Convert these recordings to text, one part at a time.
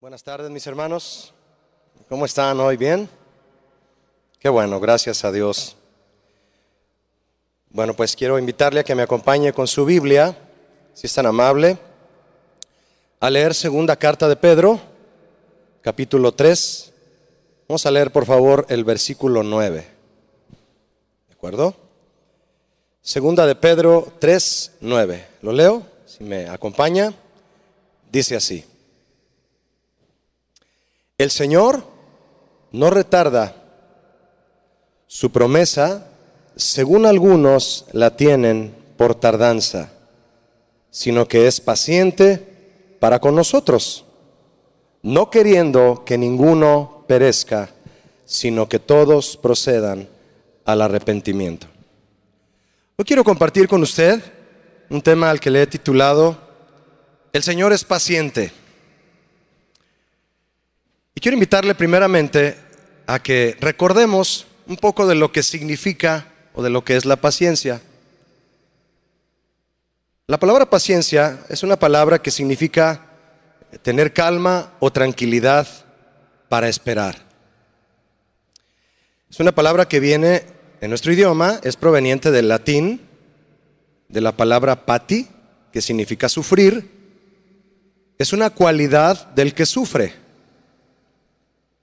Buenas tardes, mis hermanos. ¿Cómo están hoy? ¿Bien? Qué bueno, gracias a Dios. Bueno, pues quiero invitarle a que me acompañe con su Biblia, si es tan amable, a leer segunda carta de Pedro, capítulo 3. Vamos a leer, por favor, el versículo 9. ¿De acuerdo? Segunda de Pedro 3, 9. ¿Lo leo? Si me acompaña, dice así. El Señor no retarda su promesa, según algunos la tienen por tardanza, sino que es paciente para con nosotros, no queriendo que ninguno perezca, sino que todos procedan al arrepentimiento. Hoy quiero compartir con usted un tema al que le he titulado El Señor es paciente. Y quiero invitarle primeramente a que recordemos un poco de lo que significa o de lo que es la paciencia. La palabra paciencia es una palabra que significa tener calma o tranquilidad para esperar. Es una palabra que viene en nuestro idioma, es proveniente del latín, de la palabra pati, que significa sufrir. Es una cualidad del que sufre.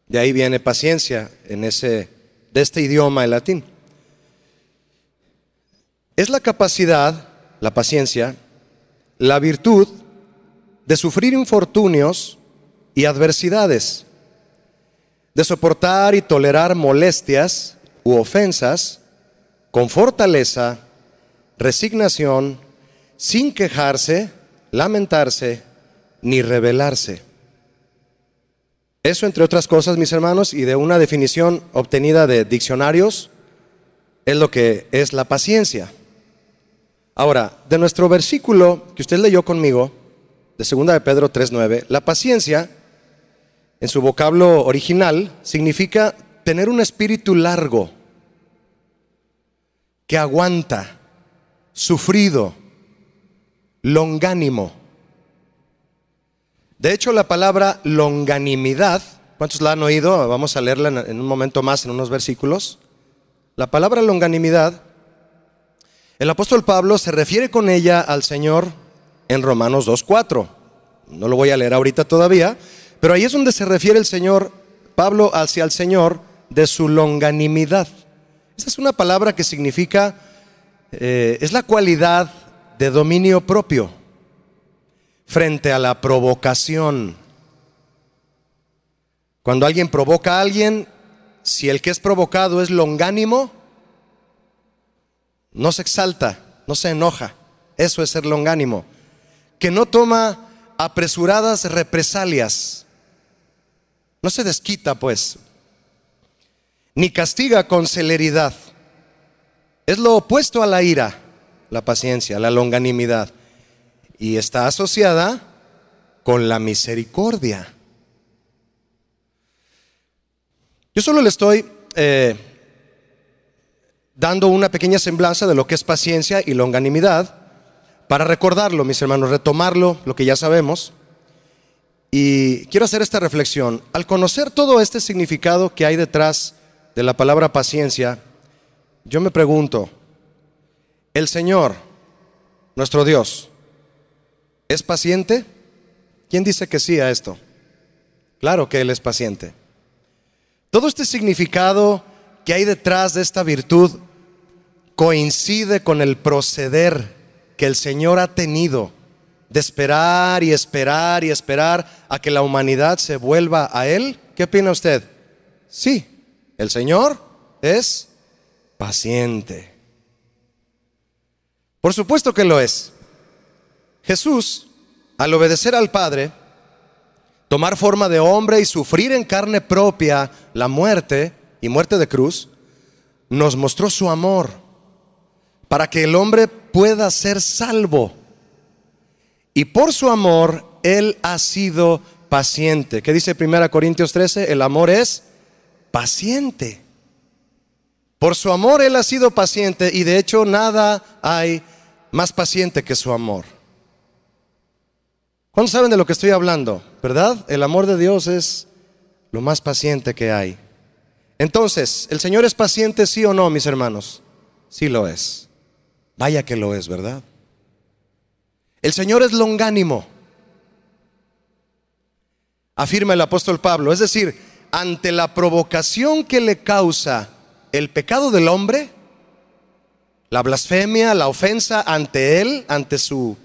De ahí viene paciencia en ese de este idioma el latín. Es la capacidad, la paciencia, la virtud de sufrir infortunios y adversidades, de soportar y tolerar molestias u ofensas con fortaleza, resignación, sin quejarse, lamentarse ni rebelarse. Eso, entre otras cosas, mis hermanos, y de una definición obtenida de diccionarios, es lo que es la paciencia. Ahora, de nuestro versículo que usted leyó conmigo, de 2 de Pedro 3.9, la paciencia, en su vocablo original, significa tener un espíritu largo, que aguanta, sufrido, longánimo. De hecho, la palabra longanimidad, ¿cuántos la han oído? Vamos a leerla en un momento más, en unos versículos. La palabra longanimidad, el apóstol Pablo se refiere con ella al Señor en Romanos 2.4. No lo voy a leer ahorita todavía, pero ahí es donde se refiere el Señor, Pablo hacia el Señor, de su longanimidad. Esa es una palabra que significa, eh, es la cualidad de dominio propio frente a la provocación. Cuando alguien provoca a alguien, si el que es provocado es longánimo, no se exalta, no se enoja. Eso es ser longánimo. Que no toma apresuradas represalias. No se desquita, pues. Ni castiga con celeridad. Es lo opuesto a la ira, la paciencia, la longanimidad y está asociada con la misericordia. Yo solo le estoy eh, dando una pequeña semblanza de lo que es paciencia y longanimidad para recordarlo, mis hermanos, retomarlo, lo que ya sabemos. Y quiero hacer esta reflexión. Al conocer todo este significado que hay detrás de la palabra paciencia, yo me pregunto, el Señor, nuestro Dios, ¿Es paciente? ¿Quién dice que sí a esto? Claro que Él es paciente. Todo este significado que hay detrás de esta virtud coincide con el proceder que el Señor ha tenido de esperar y esperar y esperar a que la humanidad se vuelva a Él. ¿Qué opina usted? Sí, el Señor es paciente. Por supuesto que lo es. Jesús, al obedecer al Padre, tomar forma de hombre y sufrir en carne propia la muerte y muerte de cruz, nos mostró su amor para que el hombre pueda ser salvo. Y por su amor, Él ha sido paciente. ¿Qué dice 1 Corintios 13? El amor es paciente. Por su amor Él ha sido paciente y de hecho nada hay más paciente que su amor. ¿Cuántos saben de lo que estoy hablando? ¿Verdad? El amor de Dios es lo más paciente que hay. Entonces, ¿el Señor es paciente, sí o no, mis hermanos? Sí lo es. Vaya que lo es, ¿verdad? El Señor es longánimo, afirma el apóstol Pablo. Es decir, ante la provocación que le causa el pecado del hombre, la blasfemia, la ofensa ante él, ante su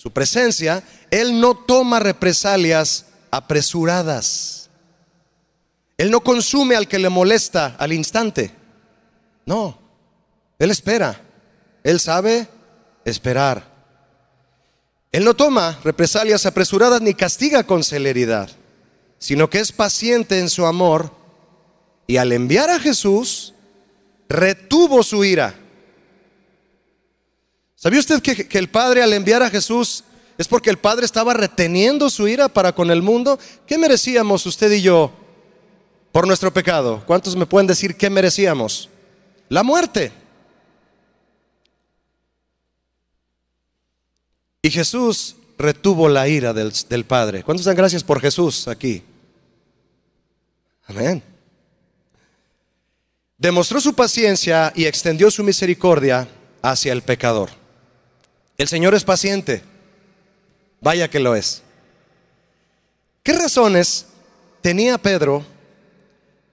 su presencia, Él no toma represalias apresuradas. Él no consume al que le molesta al instante. No, Él espera. Él sabe esperar. Él no toma represalias apresuradas ni castiga con celeridad, sino que es paciente en su amor y al enviar a Jesús, retuvo su ira ¿Sabía usted que, el Padre al enviar a Jesús es porque el Padre estaba reteniendo su ira para con el mundo? ¿Qué merecíamos usted y yo por nuestro pecado? ¿Cuántos me pueden decir qué merecíamos? La muerte. Y Jesús retuvo la ira del, del Padre. ¿Cuántos dan gracias por Jesús aquí? Amén. Demostró su paciencia y extendió su misericordia hacia el pecador. El Señor es paciente. Vaya que lo es. ¿Qué razones tenía Pedro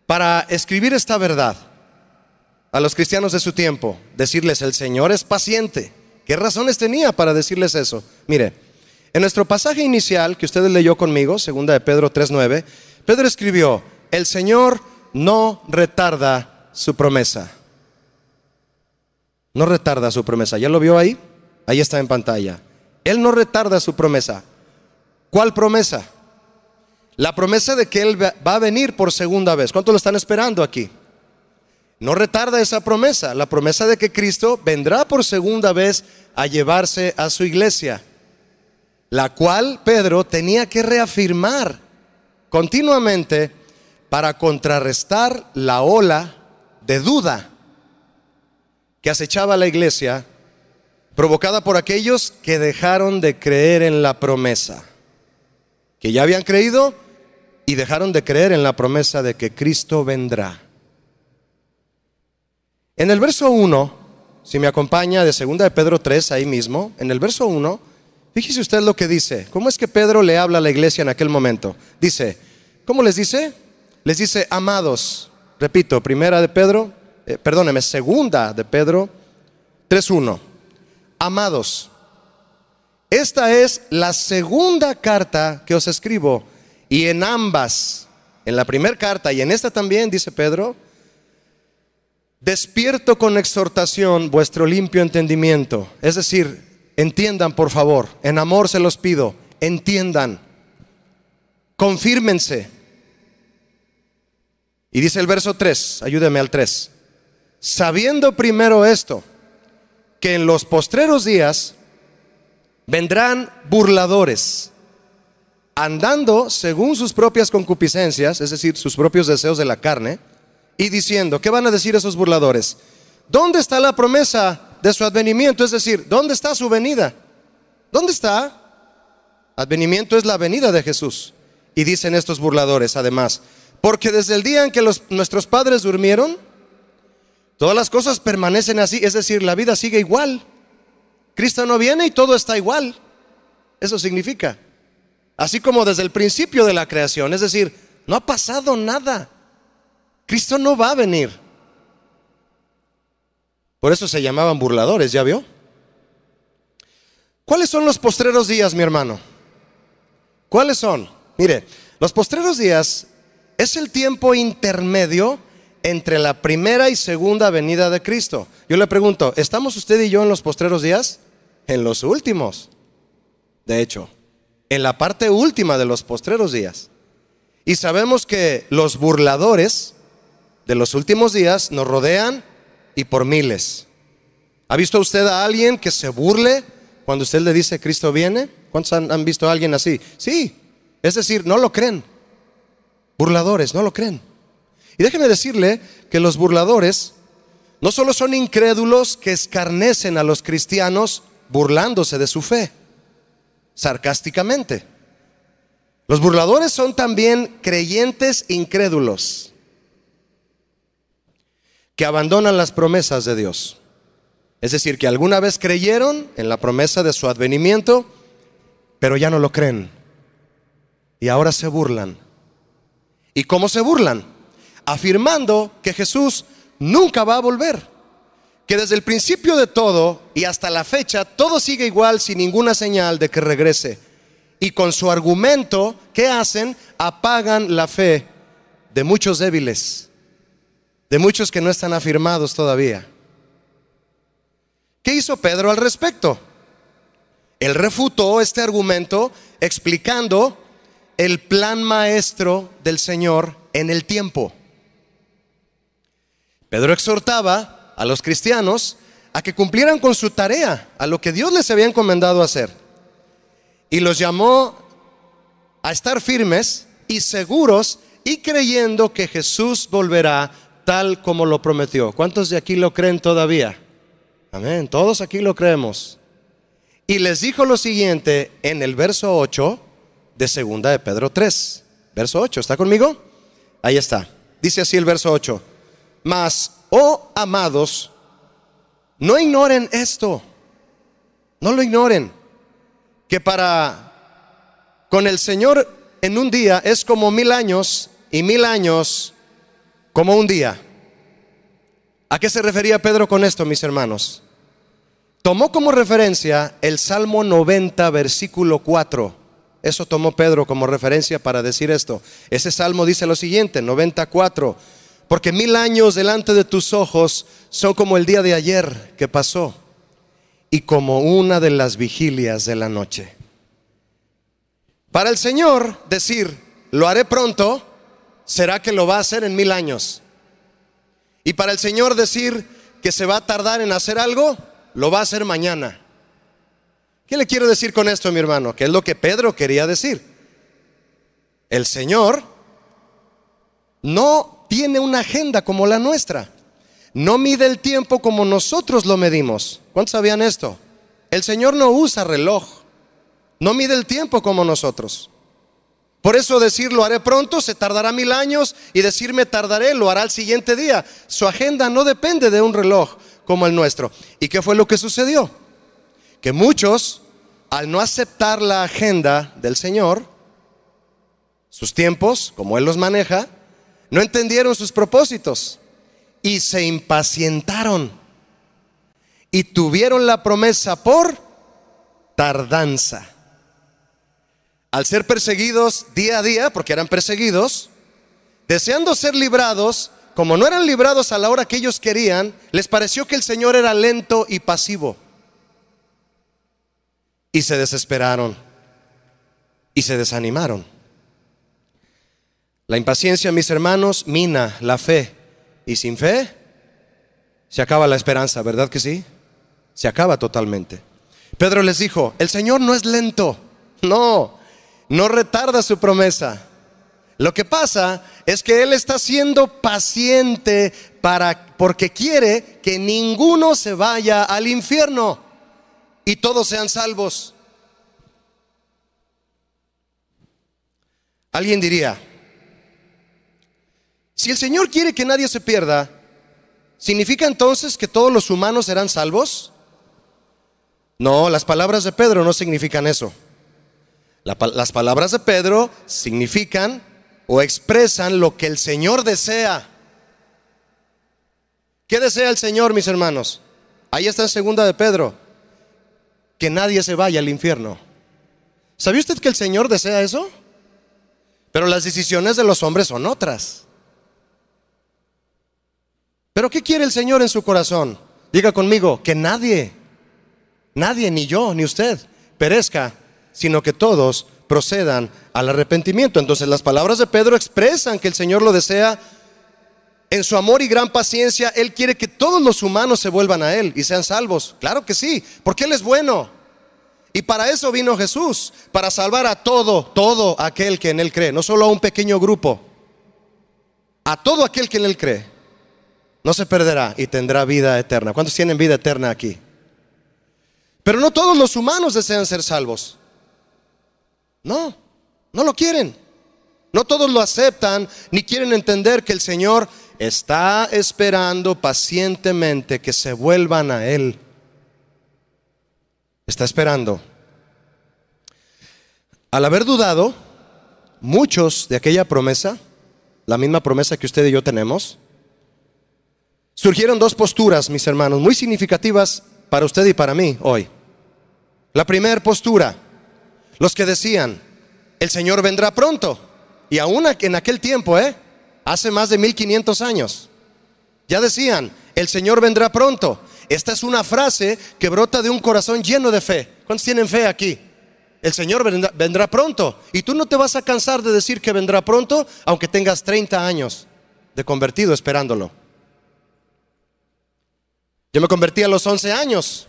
para escribir esta verdad a los cristianos de su tiempo? Decirles, el Señor es paciente. ¿Qué razones tenía para decirles eso? Mire, en nuestro pasaje inicial que ustedes leyó conmigo, segunda de Pedro 3.9, Pedro escribió, el Señor no retarda su promesa. No retarda su promesa. ¿Ya lo vio ahí? Ahí está en pantalla. Él no retarda su promesa. ¿Cuál promesa? La promesa de que Él va a venir por segunda vez. ¿Cuánto lo están esperando aquí? No retarda esa promesa, la promesa de que Cristo vendrá por segunda vez a llevarse a su iglesia, la cual Pedro tenía que reafirmar continuamente para contrarrestar la ola de duda que acechaba la iglesia provocada por aquellos que dejaron de creer en la promesa, que ya habían creído y dejaron de creer en la promesa de que Cristo vendrá. En el verso 1, si me acompaña de segunda de Pedro 3, ahí mismo, en el verso 1, fíjese usted lo que dice. ¿Cómo es que Pedro le habla a la iglesia en aquel momento? Dice, ¿cómo les dice? Les dice, amados, repito, primera de Pedro, eh, perdóneme, segunda de Pedro 3.1. Amados, esta es la segunda carta que os escribo y en ambas, en la primera carta y en esta también, dice Pedro, despierto con exhortación vuestro limpio entendimiento. Es decir, entiendan por favor, en amor se los pido, entiendan, confírmense. Y dice el verso 3, ayúdeme al 3, sabiendo primero esto, que en los postreros días vendrán burladores, andando según sus propias concupiscencias, es decir, sus propios deseos de la carne, y diciendo, ¿qué van a decir esos burladores? ¿Dónde está la promesa de su advenimiento? Es decir, ¿dónde está su venida? ¿Dónde está? Advenimiento es la venida de Jesús. Y dicen estos burladores, además, porque desde el día en que los, nuestros padres durmieron, Todas las cosas permanecen así, es decir, la vida sigue igual. Cristo no viene y todo está igual. Eso significa. Así como desde el principio de la creación, es decir, no ha pasado nada. Cristo no va a venir. Por eso se llamaban burladores, ¿ya vio? ¿Cuáles son los postreros días, mi hermano? ¿Cuáles son? Mire, los postreros días es el tiempo intermedio entre la primera y segunda venida de Cristo. Yo le pregunto, ¿estamos usted y yo en los postreros días? En los últimos, de hecho, en la parte última de los postreros días. Y sabemos que los burladores de los últimos días nos rodean y por miles. ¿Ha visto usted a alguien que se burle cuando usted le dice Cristo viene? ¿Cuántos han, han visto a alguien así? Sí, es decir, no lo creen. Burladores, no lo creen. Y déjeme decirle que los burladores no solo son incrédulos que escarnecen a los cristianos burlándose de su fe, sarcásticamente. Los burladores son también creyentes incrédulos que abandonan las promesas de Dios. Es decir, que alguna vez creyeron en la promesa de su advenimiento, pero ya no lo creen. Y ahora se burlan. ¿Y cómo se burlan? afirmando que Jesús nunca va a volver, que desde el principio de todo y hasta la fecha todo sigue igual sin ninguna señal de que regrese. Y con su argumento, ¿qué hacen? Apagan la fe de muchos débiles, de muchos que no están afirmados todavía. ¿Qué hizo Pedro al respecto? Él refutó este argumento explicando el plan maestro del Señor en el tiempo. Pedro exhortaba a los cristianos a que cumplieran con su tarea, a lo que Dios les había encomendado hacer. Y los llamó a estar firmes y seguros y creyendo que Jesús volverá tal como lo prometió. ¿Cuántos de aquí lo creen todavía? Amén, todos aquí lo creemos. Y les dijo lo siguiente en el verso 8 de segunda de Pedro 3. Verso 8, ¿está conmigo? Ahí está. Dice así el verso 8. Mas, oh amados, no ignoren esto, no lo ignoren, que para con el Señor en un día es como mil años y mil años como un día. ¿A qué se refería Pedro con esto, mis hermanos? Tomó como referencia el Salmo 90, versículo 4. Eso tomó Pedro como referencia para decir esto. Ese salmo dice lo siguiente, 94. Porque mil años delante de tus ojos son como el día de ayer que pasó y como una de las vigilias de la noche. Para el Señor decir, lo haré pronto, será que lo va a hacer en mil años. Y para el Señor decir que se va a tardar en hacer algo, lo va a hacer mañana. ¿Qué le quiero decir con esto, mi hermano? Que es lo que Pedro quería decir. El Señor no tiene una agenda como la nuestra. No mide el tiempo como nosotros lo medimos. ¿Cuántos sabían esto? El Señor no usa reloj. No mide el tiempo como nosotros. Por eso decir lo haré pronto se tardará mil años y decirme tardaré lo hará el siguiente día. Su agenda no depende de un reloj como el nuestro. ¿Y qué fue lo que sucedió? Que muchos, al no aceptar la agenda del Señor, sus tiempos, como Él los maneja, no entendieron sus propósitos y se impacientaron y tuvieron la promesa por tardanza. Al ser perseguidos día a día, porque eran perseguidos, deseando ser librados, como no eran librados a la hora que ellos querían, les pareció que el Señor era lento y pasivo. Y se desesperaron y se desanimaron. La impaciencia, mis hermanos, mina la fe. Y sin fe se acaba la esperanza, ¿verdad que sí? Se acaba totalmente. Pedro les dijo, el Señor no es lento, no, no retarda su promesa. Lo que pasa es que Él está siendo paciente para, porque quiere que ninguno se vaya al infierno y todos sean salvos. Alguien diría, si el Señor quiere que nadie se pierda, ¿significa entonces que todos los humanos serán salvos? No, las palabras de Pedro no significan eso. las palabras de Pedro significan o expresan lo que el Señor desea. ¿Qué desea el Señor, mis hermanos? Ahí está en segunda de Pedro. Que nadie se vaya al infierno. ¿Sabía usted que el Señor desea eso? Pero las decisiones de los hombres son otras. Pero ¿qué quiere el Señor en su corazón? Diga conmigo, que nadie, nadie, ni yo, ni usted, perezca, sino que todos procedan al arrepentimiento. Entonces las palabras de Pedro expresan que el Señor lo desea. En su amor y gran paciencia, Él quiere que todos los humanos se vuelvan a Él y sean salvos. Claro que sí, porque Él es bueno. Y para eso vino Jesús, para salvar a todo, todo aquel que en Él cree, no solo a un pequeño grupo, a todo aquel que en Él cree. No se perderá y tendrá vida eterna. ¿Cuántos tienen vida eterna aquí? Pero no todos los humanos desean ser salvos. No, no lo quieren. No todos lo aceptan ni quieren entender que el Señor está esperando pacientemente que se vuelvan a Él. Está esperando. Al haber dudado, muchos de aquella promesa, la misma promesa que usted y yo tenemos, surgieron dos posturas, mis hermanos, muy significativas para usted y para mí hoy. La primera postura, los que decían, el Señor vendrá pronto, y aún en aquel tiempo, ¿eh? hace más de 1500 años, ya decían, el Señor vendrá pronto. Esta es una frase que brota de un corazón lleno de fe. ¿Cuántos tienen fe aquí? El Señor vendrá pronto. Y tú no te vas a cansar de decir que vendrá pronto, aunque tengas 30 años de convertido esperándolo. Yo me convertí a los 11 años.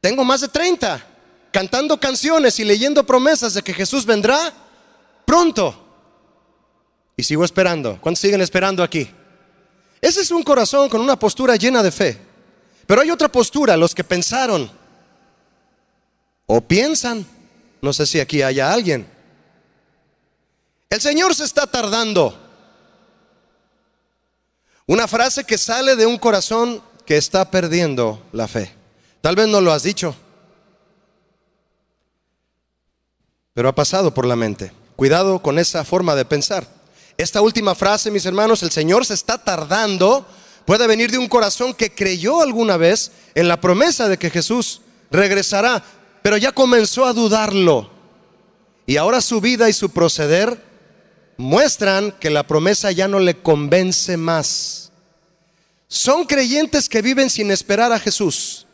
Tengo más de 30 cantando canciones y leyendo promesas de que Jesús vendrá pronto. Y sigo esperando. ¿Cuántos siguen esperando aquí? Ese es un corazón con una postura llena de fe. Pero hay otra postura, los que pensaron o piensan. No sé si aquí haya alguien. El Señor se está tardando. Una frase que sale de un corazón que está perdiendo la fe. Tal vez no lo has dicho, pero ha pasado por la mente. Cuidado con esa forma de pensar. Esta última frase, mis hermanos, el Señor se está tardando, puede venir de un corazón que creyó alguna vez en la promesa de que Jesús regresará, pero ya comenzó a dudarlo. Y ahora su vida y su proceder muestran que la promesa ya no le convence más. Son creyentes que viven sin esperar a Jesús.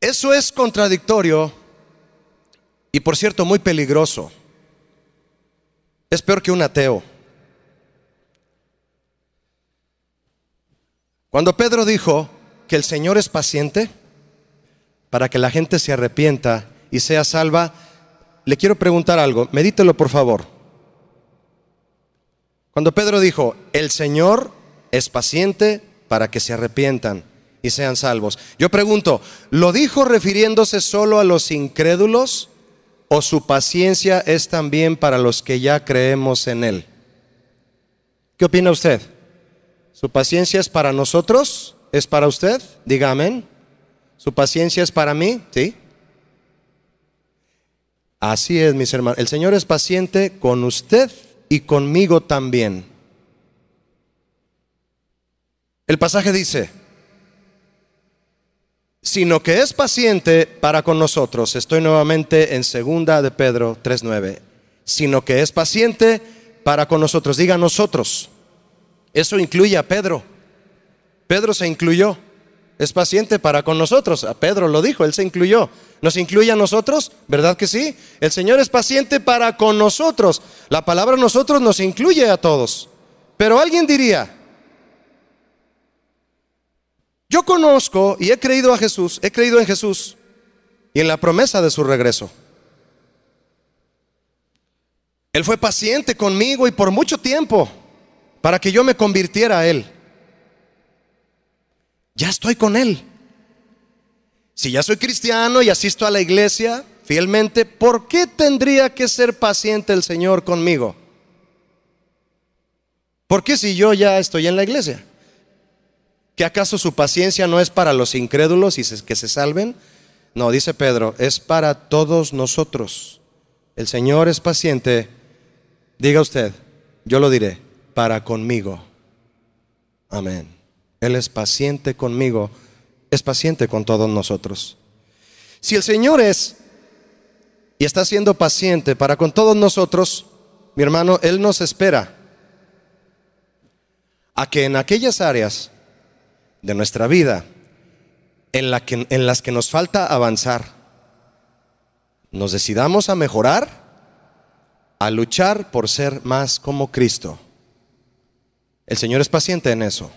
Eso es contradictorio y por cierto muy peligroso. Es peor que un ateo. Cuando Pedro dijo que el Señor es paciente para que la gente se arrepienta y sea salva, le quiero preguntar algo, medítelo por favor. Cuando Pedro dijo, el Señor es paciente para que se arrepientan y sean salvos. Yo pregunto, ¿lo dijo refiriéndose solo a los incrédulos o su paciencia es también para los que ya creemos en Él? ¿Qué opina usted? ¿Su paciencia es para nosotros? ¿Es para usted? Diga amén. ¿Su paciencia es para mí? Sí. Así es, mis hermanos. El Señor es paciente con usted y conmigo también. El pasaje dice, sino que es paciente para con nosotros. Estoy nuevamente en segunda de Pedro 3.9. Sino que es paciente para con nosotros. Diga nosotros. Eso incluye a Pedro. Pedro se incluyó es paciente para con nosotros. A Pedro lo dijo, él se incluyó. ¿Nos incluye a nosotros? ¿Verdad que sí? El Señor es paciente para con nosotros. La palabra nosotros nos incluye a todos. Pero alguien diría, yo conozco y he creído a Jesús, he creído en Jesús y en la promesa de su regreso. Él fue paciente conmigo y por mucho tiempo para que yo me convirtiera a Él ya estoy con Él. Si ya soy cristiano y asisto a la iglesia fielmente, ¿por qué tendría que ser paciente el Señor conmigo? ¿Por qué si yo ya estoy en la iglesia? ¿Que acaso su paciencia no es para los incrédulos y que se salven? No, dice Pedro, es para todos nosotros. El Señor es paciente. Diga usted, yo lo diré, para conmigo. Amén. Él es paciente conmigo, es paciente con todos nosotros. Si el Señor es y está siendo paciente para con todos nosotros, mi hermano, Él nos espera a que en aquellas áreas de nuestra vida en, en las que nos falta avanzar, nos decidamos a mejorar, a luchar por ser más como Cristo. El Señor es paciente en eso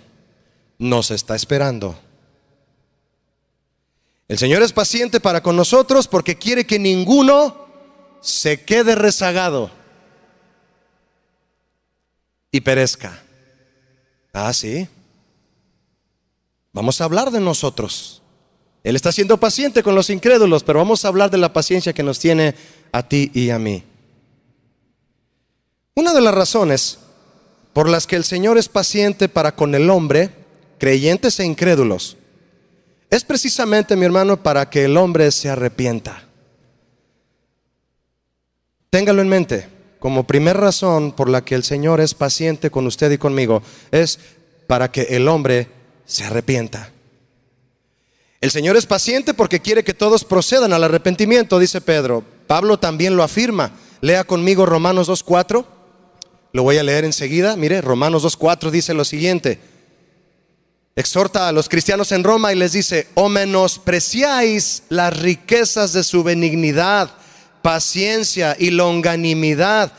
nos está esperando. El Señor es paciente para con nosotros porque quiere que ninguno se quede rezagado y perezca. Ah, sí. Vamos a hablar de nosotros. Él está siendo paciente con los incrédulos, pero vamos a hablar de la paciencia que nos tiene a ti y a mí. Una de las razones por las que el Señor es paciente para con el hombre creyentes e incrédulos, es precisamente, mi hermano, para que el hombre se arrepienta. Téngalo en mente, como primera razón por la que el Señor es paciente con usted y conmigo, es para que el hombre se arrepienta. El Señor es paciente porque quiere que todos procedan al arrepentimiento, dice Pedro. Pablo también lo afirma. Lea conmigo Romanos 2.4. Lo voy a leer enseguida. Mire, Romanos 2.4 dice lo siguiente exhorta a los cristianos en Roma y les dice, o oh, menospreciáis las riquezas de su benignidad, paciencia y longanimidad,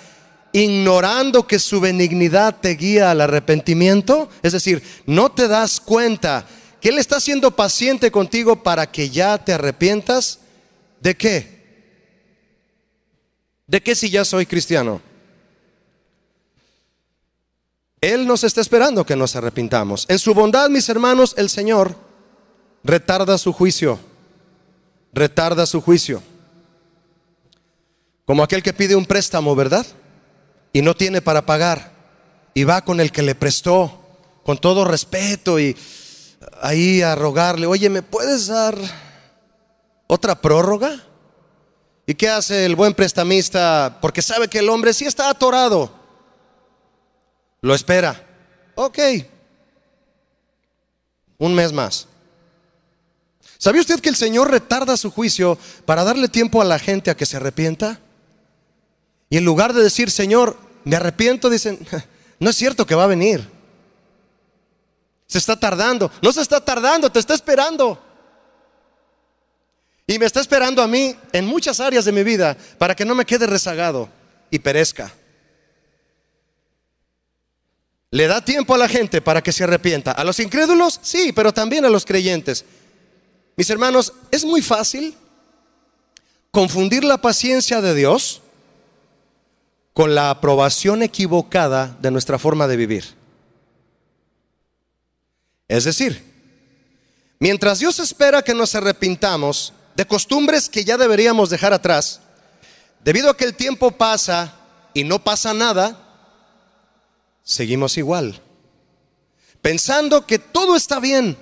ignorando que su benignidad te guía al arrepentimiento. Es decir, no te das cuenta que Él está siendo paciente contigo para que ya te arrepientas. ¿De qué? ¿De qué si ya soy cristiano? Él nos está esperando que nos arrepintamos. En su bondad, mis hermanos, el Señor retarda su juicio. Retarda su juicio. Como aquel que pide un préstamo, ¿verdad? Y no tiene para pagar. Y va con el que le prestó, con todo respeto, y ahí a rogarle, oye, ¿me puedes dar otra prórroga? ¿Y qué hace el buen prestamista? Porque sabe que el hombre sí está atorado lo espera. Ok. Un mes más. ¿Sabía usted que el Señor retarda su juicio para darle tiempo a la gente a que se arrepienta? Y en lugar de decir, Señor, me arrepiento, dicen, no es cierto que va a venir. Se está tardando. No se está tardando, te está esperando. Y me está esperando a mí en muchas áreas de mi vida para que no me quede rezagado y perezca. Le da tiempo a la gente para que se arrepienta. A los incrédulos, sí, pero también a los creyentes. Mis hermanos, es muy fácil confundir la paciencia de Dios con la aprobación equivocada de nuestra forma de vivir. Es decir, mientras Dios espera que nos arrepintamos de costumbres que ya deberíamos dejar atrás, debido a que el tiempo pasa y no pasa nada, seguimos igual, pensando que todo está bien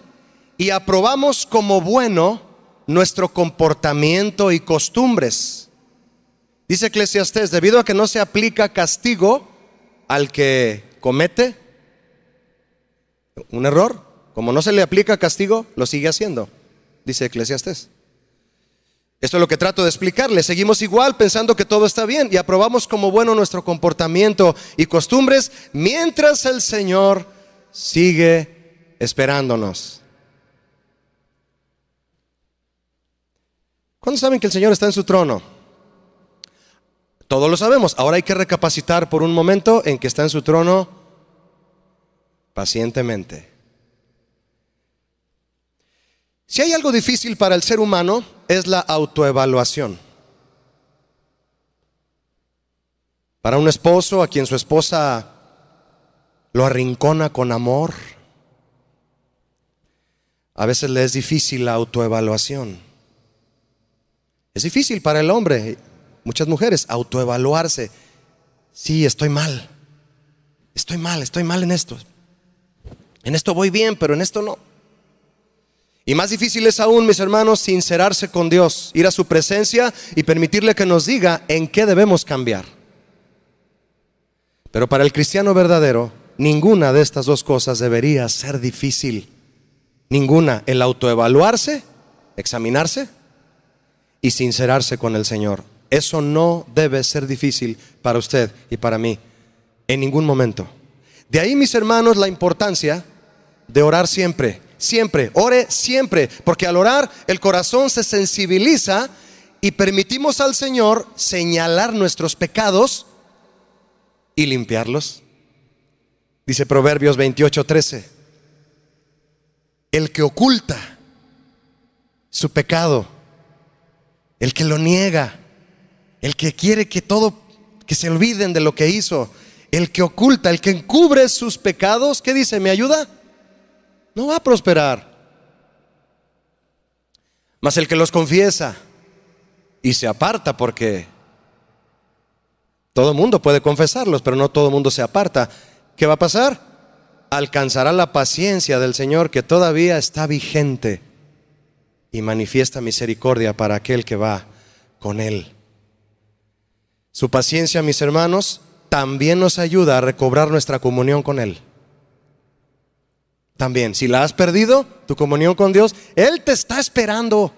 y aprobamos como bueno nuestro comportamiento y costumbres. Dice Eclesiastés, debido a que no se aplica castigo al que comete un error, como no se le aplica castigo, lo sigue haciendo, dice Eclesiastés. Esto es lo que trato de explicarle. Seguimos igual pensando que todo está bien y aprobamos como bueno nuestro comportamiento y costumbres mientras el Señor sigue esperándonos. ¿Cuándo saben que el Señor está en su trono? Todos lo sabemos. Ahora hay que recapacitar por un momento en que está en su trono pacientemente. Si hay algo difícil para el ser humano es la autoevaluación. Para un esposo a quien su esposa lo arrincona con amor, a veces le es difícil la autoevaluación. Es difícil para el hombre, muchas mujeres, autoevaluarse. Sí, estoy mal. Estoy mal, estoy mal en esto. En esto voy bien, pero en esto no. Y más difícil es aún, mis hermanos, sincerarse con Dios, ir a su presencia y permitirle que nos diga en qué debemos cambiar. Pero para el cristiano verdadero, ninguna de estas dos cosas debería ser difícil. Ninguna, el autoevaluarse, examinarse y sincerarse con el Señor. Eso no debe ser difícil para usted y para mí, en ningún momento. De ahí, mis hermanos, la importancia de orar siempre siempre, ore siempre, porque al orar el corazón se sensibiliza y permitimos al Señor señalar nuestros pecados y limpiarlos. Dice Proverbios 28, 13, el que oculta su pecado, el que lo niega, el que quiere que todo, que se olviden de lo que hizo, el que oculta, el que encubre sus pecados, ¿qué dice? ¿Me ayuda? no va a prosperar. Mas el que los confiesa y se aparta, porque todo el mundo puede confesarlos, pero no todo el mundo se aparta, ¿qué va a pasar? Alcanzará la paciencia del Señor que todavía está vigente y manifiesta misericordia para aquel que va con Él. Su paciencia, mis hermanos, también nos ayuda a recobrar nuestra comunión con Él. También, si la has perdido, tu comunión con Dios, Él te está esperando.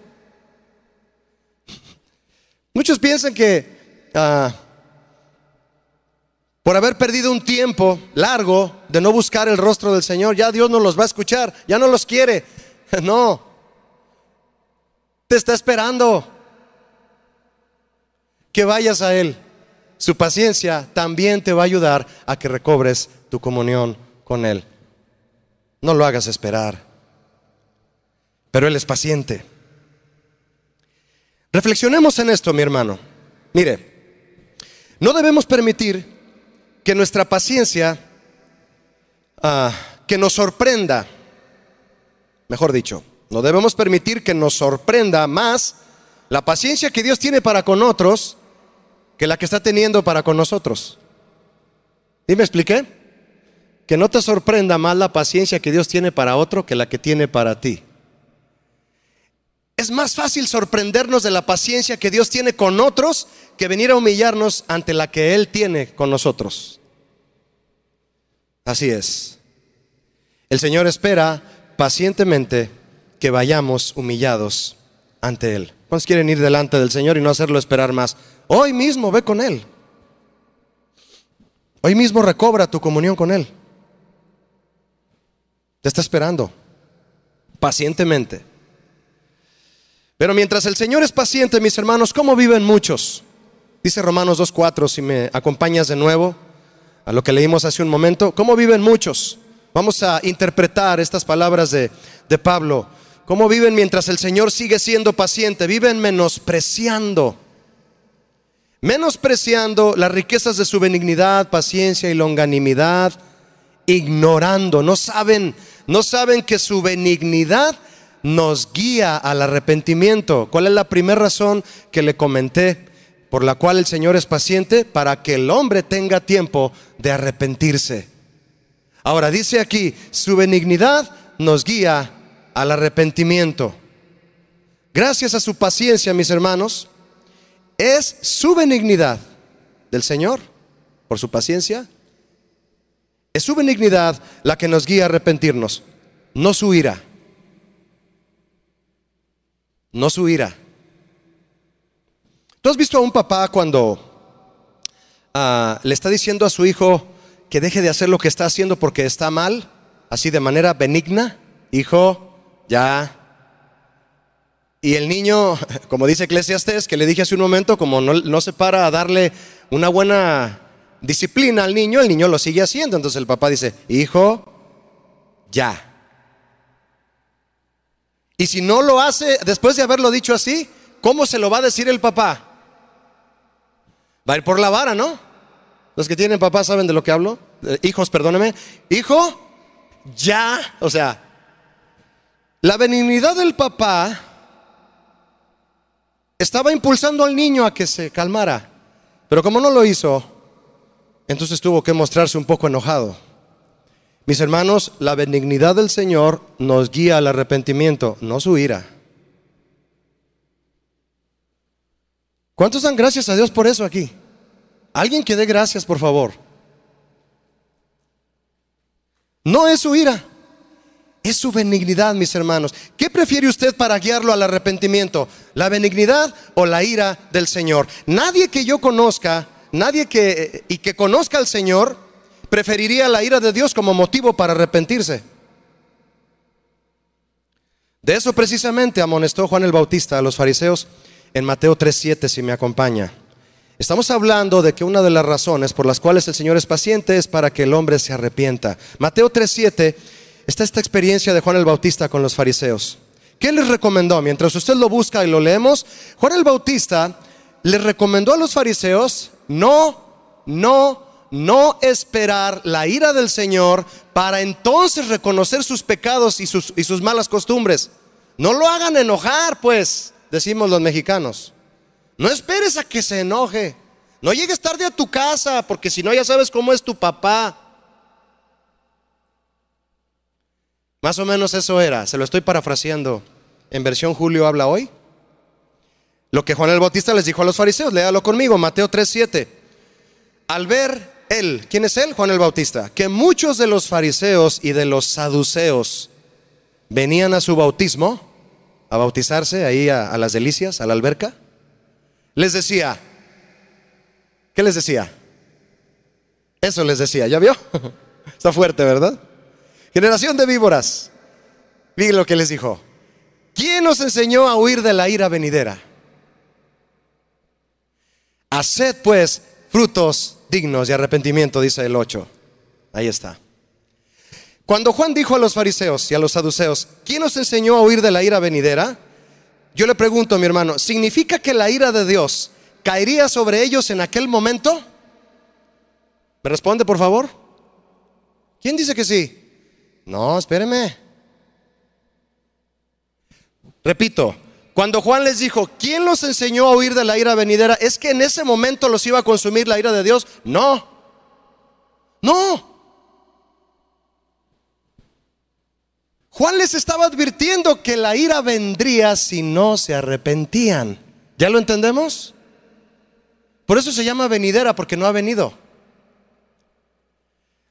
Muchos piensan que ah, por haber perdido un tiempo largo de no buscar el rostro del Señor, ya Dios no los va a escuchar, ya no los quiere. No, te está esperando que vayas a Él. Su paciencia también te va a ayudar a que recobres tu comunión con Él. No lo hagas esperar. Pero Él es paciente. Reflexionemos en esto, mi hermano. Mire, no debemos permitir que nuestra paciencia, ah, que nos sorprenda, mejor dicho, no debemos permitir que nos sorprenda más la paciencia que Dios tiene para con otros que la que está teniendo para con nosotros. ¿Y me expliqué? que no te sorprenda más la paciencia que Dios tiene para otro que la que tiene para ti. Es más fácil sorprendernos de la paciencia que Dios tiene con otros que venir a humillarnos ante la que Él tiene con nosotros. Así es. El Señor espera pacientemente que vayamos humillados ante Él. ¿Cuántos quieren ir delante del Señor y no hacerlo esperar más? Hoy mismo ve con Él. Hoy mismo recobra tu comunión con Él. Te está esperando, pacientemente. Pero mientras el Señor es paciente, mis hermanos, ¿cómo viven muchos? Dice Romanos 2.4, si me acompañas de nuevo a lo que leímos hace un momento, ¿cómo viven muchos? Vamos a interpretar estas palabras de, de Pablo. ¿Cómo viven mientras el Señor sigue siendo paciente? Viven menospreciando menospreciando las riquezas de su benignidad, paciencia y longanimidad, ignorando, no saben no saben que su benignidad nos guía al arrepentimiento. ¿Cuál es la primera razón que le comenté por la cual el Señor es paciente? Para que el hombre tenga tiempo de arrepentirse. Ahora dice aquí, su benignidad nos guía al arrepentimiento. Gracias a su paciencia, mis hermanos, es su benignidad del Señor, por su paciencia, es su benignidad la que nos guía a arrepentirnos, no su ira. No su ira. ¿Tú has visto a un papá cuando ah, le está diciendo a su hijo que deje de hacer lo que está haciendo porque está mal, así de manera benigna? Hijo, ya, y el niño, como dice Eclesiastes, que le dije hace un momento, como no, se para a darle una buena disciplina al niño, el niño lo sigue haciendo. Entonces el papá dice, hijo, ya. Y si no lo hace, después de haberlo dicho así, ¿cómo se lo va a decir el papá? Va a ir por la vara, ¿no? Los que tienen papá saben de lo que hablo. Eh, hijos, perdóneme. Hijo, ya. O sea, la benignidad del papá estaba impulsando al niño a que se calmara. Pero como no lo hizo, entonces tuvo que mostrarse un poco enojado. Mis hermanos, la benignidad del Señor nos guía al arrepentimiento, no su ira. ¿Cuántos dan gracias a Dios por eso aquí? Alguien que dé gracias, por favor. No es su ira, es su benignidad, mis hermanos. ¿Qué prefiere usted para guiarlo al arrepentimiento? ¿La benignidad o la ira del Señor? Nadie que yo conozca Nadie que, y que conozca al Señor preferiría la ira de Dios como motivo para arrepentirse. De eso precisamente amonestó Juan el Bautista a los fariseos en Mateo 3.7, si me acompaña. Estamos hablando de que una de las razones por las cuales el Señor es paciente es para que el hombre se arrepienta. Mateo 3.7 está esta experiencia de Juan el Bautista con los fariseos. ¿Qué les recomendó? Mientras usted lo busca y lo leemos, Juan el Bautista le recomendó a los fariseos no, no, no esperar la ira del Señor para entonces reconocer sus pecados y sus, y sus malas costumbres. No lo hagan enojar, pues, decimos los mexicanos. No esperes a que se enoje. No llegues tarde a tu casa, porque si no ya sabes cómo es tu papá. Más o menos eso era, se lo estoy parafraseando. En versión Julio habla hoy. Lo que Juan el Bautista les dijo a los fariseos, léalo conmigo, Mateo 3:7. Al ver él, ¿quién es él? Juan el Bautista, que muchos de los fariseos y de los saduceos venían a su bautismo, a bautizarse ahí a, las delicias, a la alberca, les decía, ¿qué les decía? Eso les decía, ¿ya vio? Está fuerte, ¿verdad? Generación de víboras. Miren lo que les dijo. ¿Quién nos enseñó a huir de la ira venidera? Haced pues frutos dignos de arrepentimiento, dice el 8. Ahí está. Cuando Juan dijo a los fariseos y a los saduceos, ¿quién os enseñó a huir de la ira venidera? Yo le pregunto, mi hermano, ¿significa que la ira de Dios caería sobre ellos en aquel momento? ¿Me responde, por favor? ¿Quién dice que sí? No, espéreme. Repito, cuando Juan les dijo, ¿quién los enseñó a huir de la ira venidera? ¿Es que en ese momento los iba a consumir la ira de Dios? No, no. Juan les estaba advirtiendo que la ira vendría si no se arrepentían. ¿Ya lo entendemos? Por eso se llama venidera, porque no ha venido.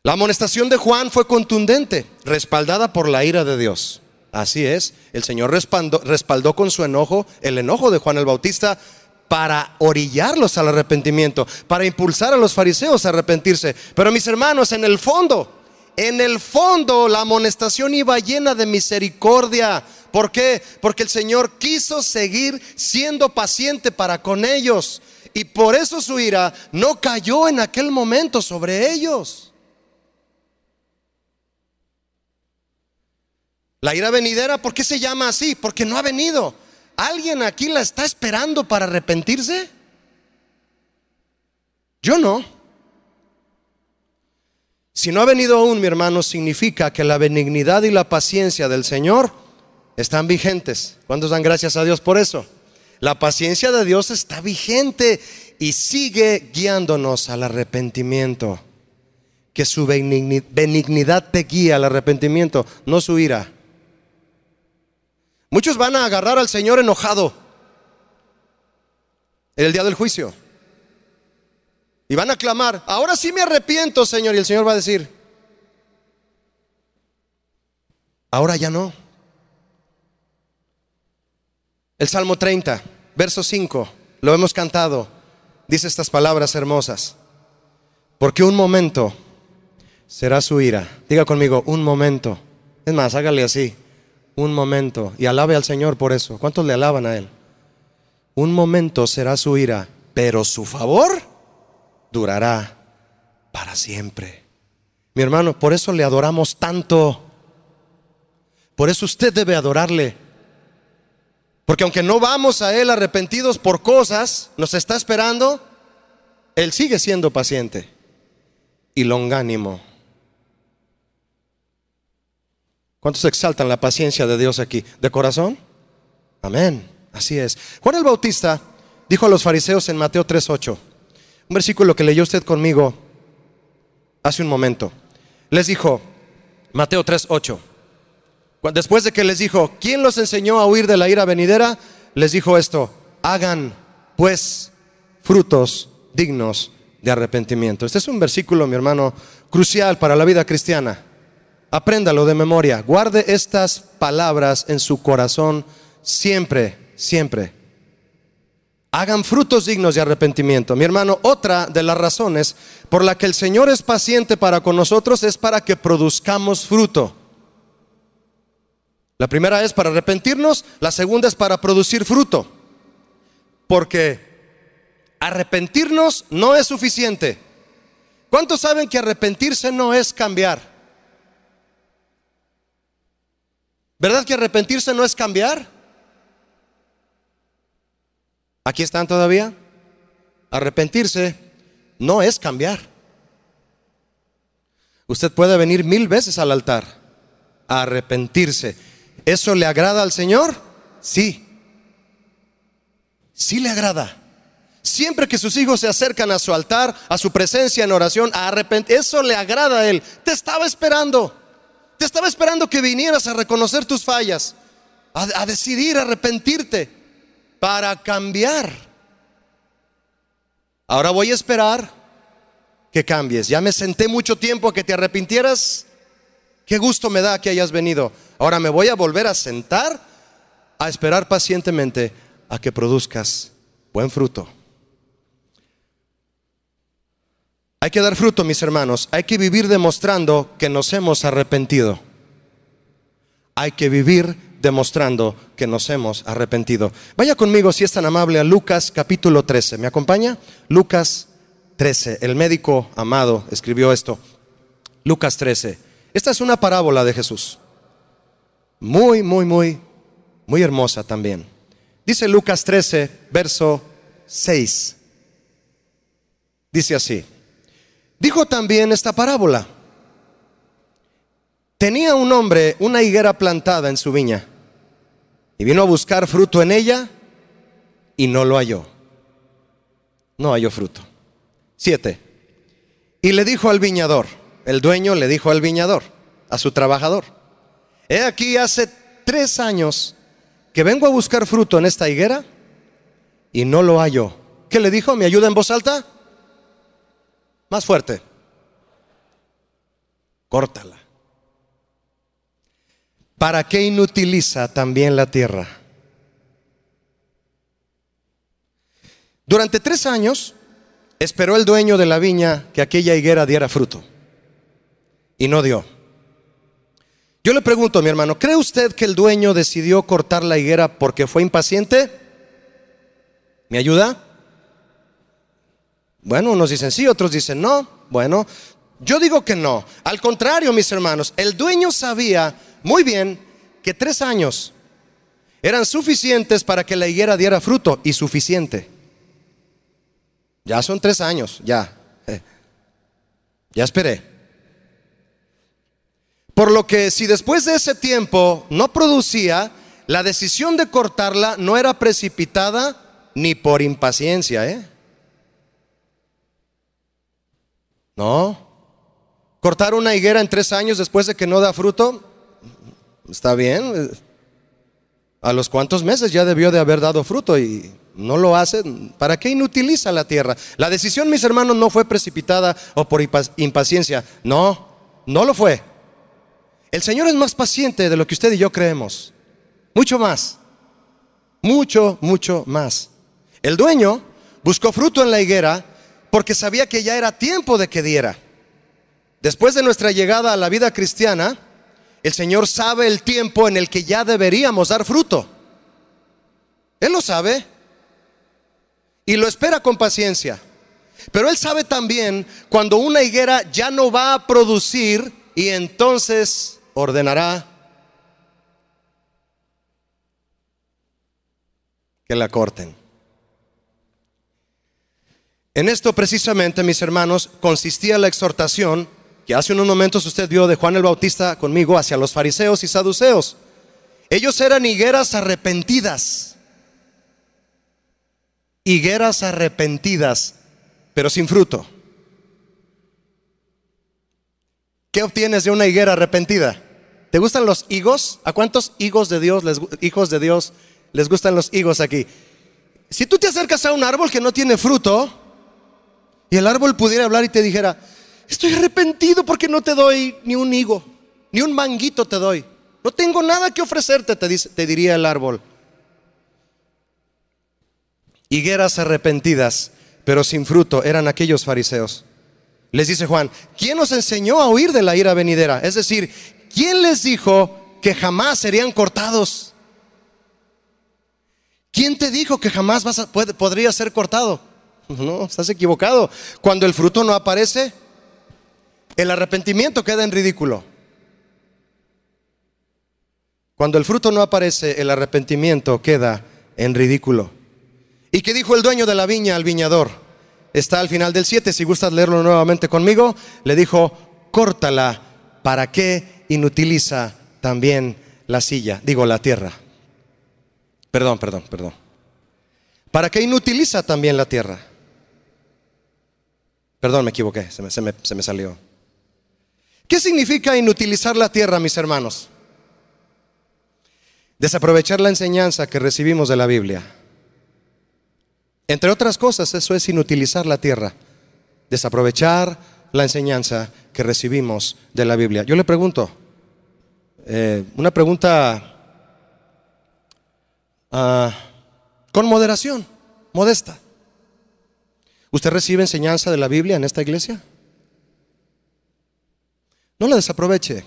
La amonestación de Juan fue contundente, respaldada por la ira de Dios. Así es, el Señor respaldó, con su enojo el enojo de Juan el Bautista para orillarlos al arrepentimiento, para impulsar a los fariseos a arrepentirse. Pero mis hermanos, en el fondo, en el fondo la amonestación iba llena de misericordia. ¿Por qué? Porque el Señor quiso seguir siendo paciente para con ellos. Y por eso su ira no cayó en aquel momento sobre ellos. La ira venidera, ¿por qué se llama así? Porque no ha venido. ¿Alguien aquí la está esperando para arrepentirse? Yo no. Si no ha venido aún, mi hermano, significa que la benignidad y la paciencia del Señor están vigentes. ¿Cuántos dan gracias a Dios por eso? La paciencia de Dios está vigente y sigue guiándonos al arrepentimiento. Que su benignidad te guíe al arrepentimiento, no su ira. Muchos van a agarrar al Señor enojado en el día del juicio. Y van a clamar, ahora sí me arrepiento, Señor. Y el Señor va a decir, ahora ya no. El Salmo 30, verso 5, lo hemos cantado, dice estas palabras hermosas. Porque un momento será su ira. Diga conmigo, un momento. Es más, hágale así un momento, y alabe al Señor por eso. ¿Cuántos le alaban a Él? Un momento será su ira, pero su favor durará para siempre. Mi hermano, por eso le adoramos tanto. Por eso usted debe adorarle. Porque aunque no vamos a Él arrepentidos por cosas, nos está esperando, Él sigue siendo paciente y longánimo. ¿Cuántos exaltan la paciencia de Dios aquí? ¿De corazón? Amén. Así es. Juan el Bautista dijo a los fariseos en Mateo 3:8, un versículo que leyó usted conmigo hace un momento. Les dijo, Mateo 3:8, después de que les dijo, ¿quién los enseñó a huir de la ira venidera? Les dijo esto, hagan pues frutos dignos de arrepentimiento. Este es un versículo, mi hermano, crucial para la vida cristiana. Apréndalo de memoria. Guarde estas palabras en su corazón siempre, siempre. Hagan frutos dignos de arrepentimiento. Mi hermano, otra de las razones por la que el Señor es paciente para con nosotros es para que produzcamos fruto. La primera es para arrepentirnos, la segunda es para producir fruto. Porque arrepentirnos no es suficiente. ¿Cuántos saben que arrepentirse no es cambiar? ¿Verdad que arrepentirse no es cambiar? ¿Aquí están todavía? Arrepentirse no es cambiar. Usted puede venir mil veces al altar a arrepentirse. ¿Eso le agrada al Señor? Sí. Sí le agrada. Siempre que sus hijos se acercan a su altar, a su presencia en oración, a eso le agrada a Él. Te estaba esperando estaba esperando que vinieras a reconocer tus fallas, a, decidir, arrepentirte, para cambiar. Ahora voy a esperar que cambies. Ya me senté mucho tiempo a que te arrepintieras. Qué gusto me da que hayas venido. Ahora me voy a volver a sentar a esperar pacientemente a que produzcas buen fruto. Hay que dar fruto, mis hermanos. Hay que vivir demostrando que nos hemos arrepentido. Hay que vivir demostrando que nos hemos arrepentido. Vaya conmigo, si es tan amable, a Lucas capítulo 13. ¿Me acompaña? Lucas 13. El médico amado escribió esto. Lucas 13. Esta es una parábola de Jesús. Muy, muy, muy, muy hermosa también. Dice Lucas 13, verso 6. Dice así. Dijo también esta parábola. Tenía un hombre una higuera plantada en su viña y vino a buscar fruto en ella y no lo halló. No halló fruto. Siete. Y le dijo al viñador, el dueño le dijo al viñador, a su trabajador, he aquí hace tres años que vengo a buscar fruto en esta higuera y no lo hallo. ¿Qué le dijo? ¿Me ayuda en voz alta? Más fuerte. Córtala. ¿Para qué inutiliza también la tierra? Durante tres años esperó el dueño de la viña que aquella higuera diera fruto. Y no dio. Yo le pregunto, a mi hermano, ¿cree usted que el dueño decidió cortar la higuera porque fue impaciente? ¿Me ayuda? Bueno, unos dicen sí, otros dicen no. Bueno, yo digo que no. Al contrario, mis hermanos, el dueño sabía muy bien que tres años eran suficientes para que la higuera diera fruto y suficiente. Ya son tres años, ya. Eh, ya esperé. Por lo que si después de ese tiempo no producía, la decisión de cortarla no era precipitada ni por impaciencia, ¿eh? No. Cortar una higuera en tres años después de que no da fruto, está bien. A los cuantos meses ya debió de haber dado fruto y no lo hace. ¿Para qué inutiliza la tierra? La decisión, mis hermanos, no fue precipitada o por impaciencia. No, no lo fue. El Señor es más paciente de lo que usted y yo creemos. Mucho más. Mucho, mucho más. El dueño buscó fruto en la higuera porque sabía que ya era tiempo de que diera. Después de nuestra llegada a la vida cristiana, el Señor sabe el tiempo en el que ya deberíamos dar fruto. Él lo sabe y lo espera con paciencia. Pero Él sabe también cuando una higuera ya no va a producir y entonces ordenará que la corten. En esto precisamente, mis hermanos, consistía la exhortación que hace unos momentos usted vio de Juan el Bautista conmigo hacia los fariseos y saduceos. Ellos eran higueras arrepentidas. Higueras arrepentidas, pero sin fruto. ¿Qué obtienes de una higuera arrepentida? ¿Te gustan los higos? ¿A cuántos higos de Dios hijos de Dios les gustan los higos aquí? Si tú te acercas a un árbol que no tiene fruto, y el árbol pudiera hablar y te dijera, estoy arrepentido porque no te doy ni un higo, ni un manguito te doy. No tengo nada que ofrecerte, te, diría el árbol. Higueras arrepentidas, pero sin fruto, eran aquellos fariseos. Les dice Juan, ¿quién nos enseñó a huir de la ira venidera? Es decir, ¿quién les dijo que jamás serían cortados? ¿Quién te dijo que jamás vas podría ser cortado? Pues no, estás equivocado. Cuando el fruto no aparece, el arrepentimiento queda en ridículo. Cuando el fruto no aparece, el arrepentimiento queda en ridículo. ¿Y qué dijo el dueño de la viña al viñador? Está al final del 7, si gustas leerlo nuevamente conmigo, le dijo, córtala, ¿para qué inutiliza también la silla? Digo, la tierra. Perdón, perdón, perdón. ¿Para qué inutiliza también la tierra? Perdón, me equivoqué, se me, salió. ¿Qué significa inutilizar la tierra, mis hermanos? Desaprovechar la enseñanza que recibimos de la Biblia. Entre otras cosas, eso es inutilizar la tierra. Desaprovechar la enseñanza que recibimos de la Biblia. Yo le pregunto, eh, una pregunta ah, con moderación, modesta. ¿Usted recibe enseñanza de la Biblia en esta iglesia? No la desaproveche.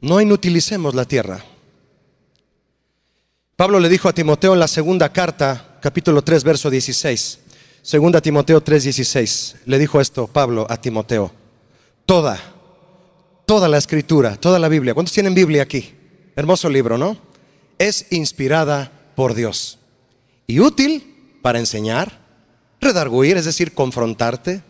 No inutilicemos la tierra. Pablo le dijo a Timoteo en la segunda carta, capítulo 3, verso 16. Segunda Timoteo 3, 16. Le dijo esto Pablo a Timoteo. Toda, toda la escritura, toda la Biblia. ¿Cuántos tienen Biblia aquí? Hermoso libro, ¿no? Es inspirada por Dios. Y útil para enseñar, redarguir, es decir, confrontarte,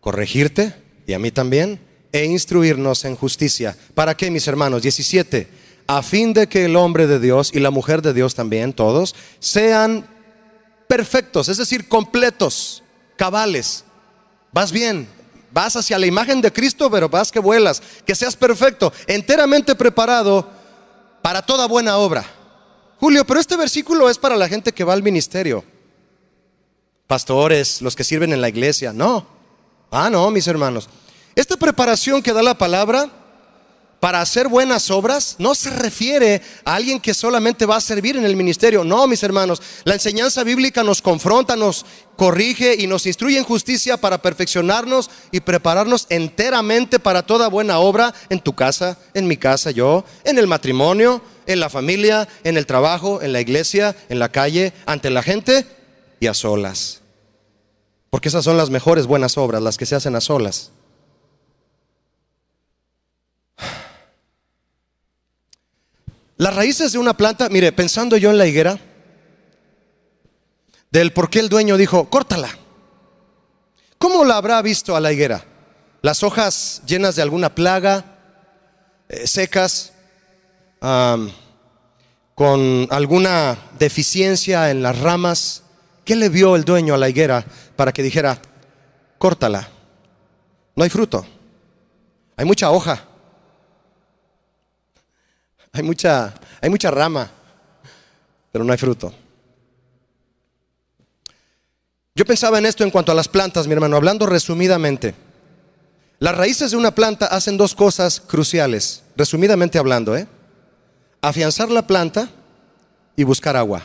corregirte, y a mí también, e instruirnos en justicia. ¿Para qué, mis hermanos? 17. A fin de que el hombre de Dios y la mujer de Dios también, todos, sean perfectos, es decir, completos, cabales. Vas bien, vas hacia la imagen de Cristo, pero vas que vuelas, que seas perfecto, enteramente preparado para toda buena obra. Julio, pero este versículo es para la gente que va al ministerio pastores, los que sirven en la iglesia. No. Ah, no, mis hermanos. Esta preparación que da la palabra para hacer buenas obras no se refiere a alguien que solamente va a servir en el ministerio. No, mis hermanos, la enseñanza bíblica nos confronta, nos corrige y nos instruye en justicia para perfeccionarnos y prepararnos enteramente para toda buena obra en tu casa, en mi casa, yo, en el matrimonio, en la familia, en el trabajo, en la iglesia, en la calle, ante la gente y a solas. Porque esas son las mejores buenas obras, las que se hacen a solas. Las raíces de una planta, mire, pensando yo en la higuera, del por qué el dueño dijo, córtala. ¿Cómo la habrá visto a la higuera? Las hojas llenas de alguna plaga, eh, secas, con alguna deficiencia en las ramas. ¿Qué le vio el dueño a la higuera para que dijera, córtala? No hay fruto. Hay mucha hoja. Hay mucha, hay mucha rama, pero no hay fruto. Yo pensaba en esto en cuanto a las plantas, mi hermano, hablando resumidamente. Las raíces de una planta hacen dos cosas cruciales, resumidamente hablando, ¿eh? Afianzar la planta y buscar agua.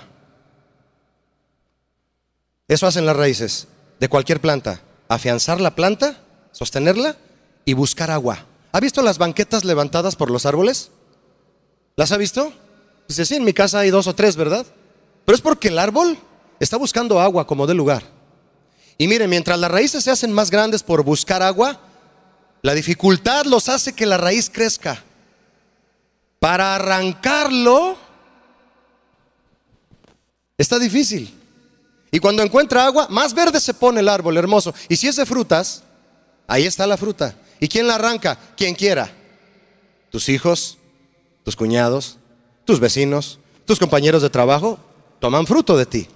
Eso hacen las raíces de cualquier planta. Afianzar la planta, sostenerla y buscar agua. ¿Ha visto las banquetas levantadas por los árboles? ¿Las ha visto? Dice, pues sí, en mi casa hay dos o tres, ¿verdad? Pero es porque el árbol está buscando agua como de lugar. Y miren, mientras las raíces se hacen más grandes por buscar agua, la dificultad los hace que la raíz crezca. Para arrancarlo está difícil. Y cuando encuentra agua, más verde se pone el árbol, hermoso. Y si es de frutas, ahí está la fruta. ¿Y quién la arranca? Quien quiera. Tus hijos, tus cuñados, tus vecinos, tus compañeros de trabajo toman fruto de ti.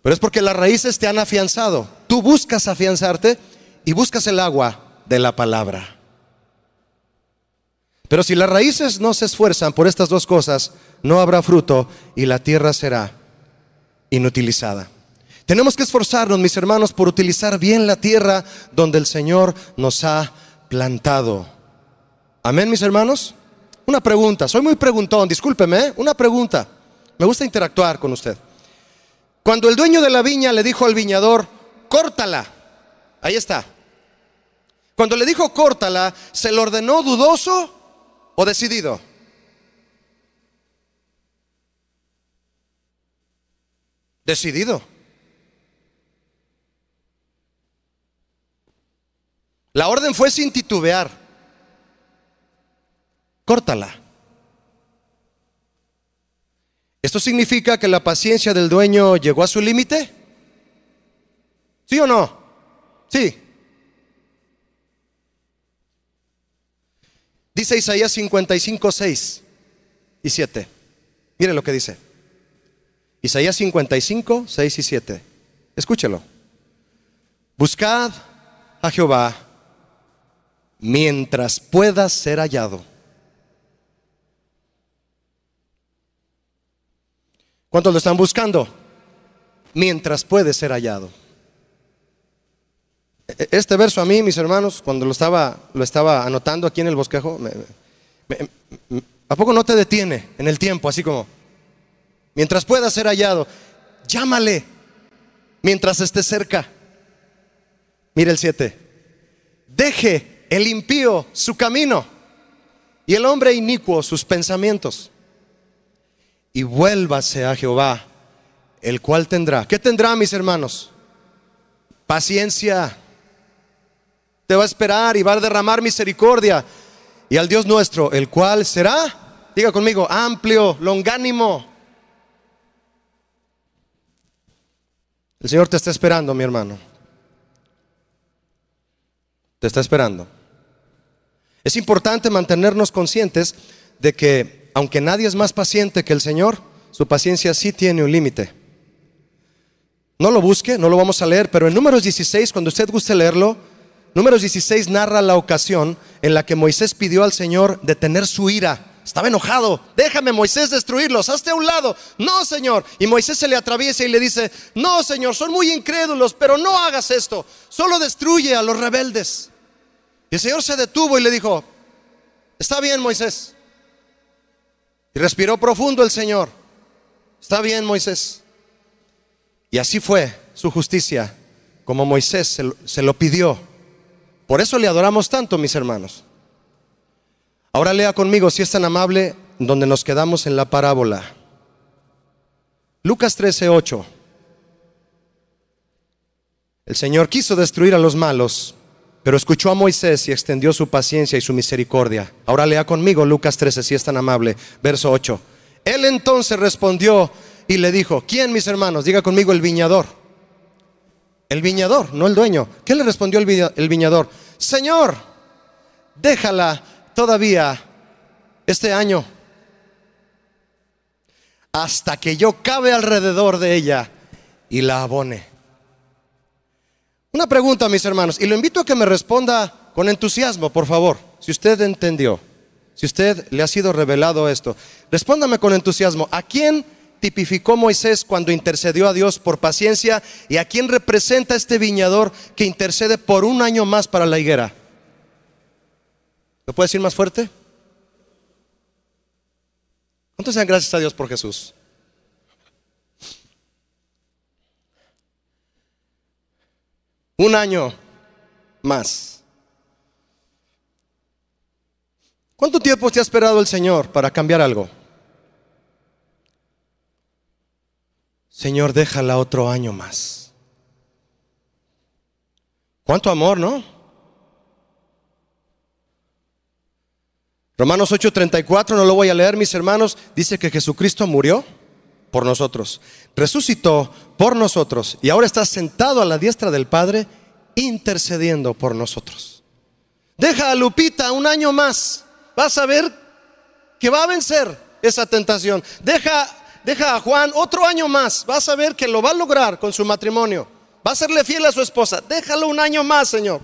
Pero es porque las raíces te han afianzado. Tú buscas afianzarte y buscas el agua de la palabra. Pero si las raíces no se esfuerzan por estas dos cosas, no habrá fruto y la tierra será inutilizada. Tenemos que esforzarnos, mis hermanos, por utilizar bien la tierra donde el Señor nos ha plantado. Amén, mis hermanos. Una pregunta, soy muy preguntón, discúlpeme, ¿eh? una pregunta. Me gusta interactuar con usted. Cuando el dueño de la viña le dijo al viñador, córtala, ahí está. Cuando le dijo córtala, ¿se lo ordenó dudoso o decidido? Decidido. La orden fue sin titubear. Córtala. ¿Esto significa que la paciencia del dueño llegó a su límite? ¿Sí o no? Sí. Dice Isaías 55, 6 y 7. Miren lo que dice. Isaías 55, 6 y 7. Escúchelo. Buscad a Jehová mientras pueda ser hallado. ¿Cuántos lo están buscando? Mientras puede ser hallado. E-, este verso a mí, mis hermanos, cuando lo estaba, lo estaba anotando aquí en el bosquejo, ¿a poco no te detiene en el tiempo? Así como, mientras pueda ser hallado, llámale mientras esté cerca. Mire el 7. Deje el impío su camino y el hombre inicuo sus pensamientos. Y vuélvase a Jehová, el cual tendrá. ¿Qué tendrá, mis hermanos? Paciencia. Te va a esperar y va a derramar misericordia. Y al Dios nuestro, el cual será, diga conmigo, amplio, longánimo El Señor te está esperando, mi hermano. Te está esperando. Es importante mantenernos conscientes de que aunque nadie es más paciente que el Señor, su paciencia sí tiene un límite. No lo busque, no lo vamos a leer, pero en números 16, cuando usted guste leerlo, números 16 narra la ocasión en la que Moisés pidió al Señor detener su ira estaba enojado. Déjame, Moisés, destruirlos. Hazte a un lado. No, Señor. Y Moisés se le atraviesa y le dice, no, Señor, son muy incrédulos, pero no hagas esto. Solo destruye a los rebeldes. Y el Señor se detuvo y le dijo, está bien, Moisés. Y respiró profundo el Señor. Está bien, Moisés. Y así fue su justicia, como Moisés se lo, se lo pidió. Por eso le adoramos tanto, mis hermanos. Ahora lea conmigo, si es tan amable, donde nos quedamos en la parábola. Lucas 13:8. El Señor quiso destruir a los malos, pero escuchó a Moisés y extendió su paciencia y su misericordia. Ahora lea conmigo Lucas 13, si es tan amable, verso 8. Él entonces respondió y le dijo, ¿quién mis hermanos? Diga conmigo el viñador. El viñador, no el dueño. ¿Qué le respondió el viñador? Señor, déjala todavía este año hasta que yo cabe alrededor de ella y la abone. Una pregunta, mis hermanos, y lo invito a que me responda con entusiasmo, por favor, si usted entendió, si usted le ha sido revelado esto, respóndame con entusiasmo, ¿a quién tipificó Moisés cuando intercedió a Dios por paciencia y a quién representa este viñador que intercede por un año más para la higuera? ¿Lo puedes decir más fuerte? ¿Cuántos sean gracias a Dios por Jesús? Un año más. ¿Cuánto tiempo te ha esperado el Señor para cambiar algo? Señor, déjala otro año más. ¿Cuánto amor, no? Romanos 8:34, no lo voy a leer, mis hermanos, dice que Jesucristo murió por nosotros, resucitó por nosotros y ahora está sentado a la diestra del Padre intercediendo por nosotros. Deja a Lupita un año más, vas a ver que va a vencer esa tentación. Deja, deja a Juan otro año más, vas a ver que lo va a lograr con su matrimonio. Va a serle fiel a su esposa. Déjalo un año más, Señor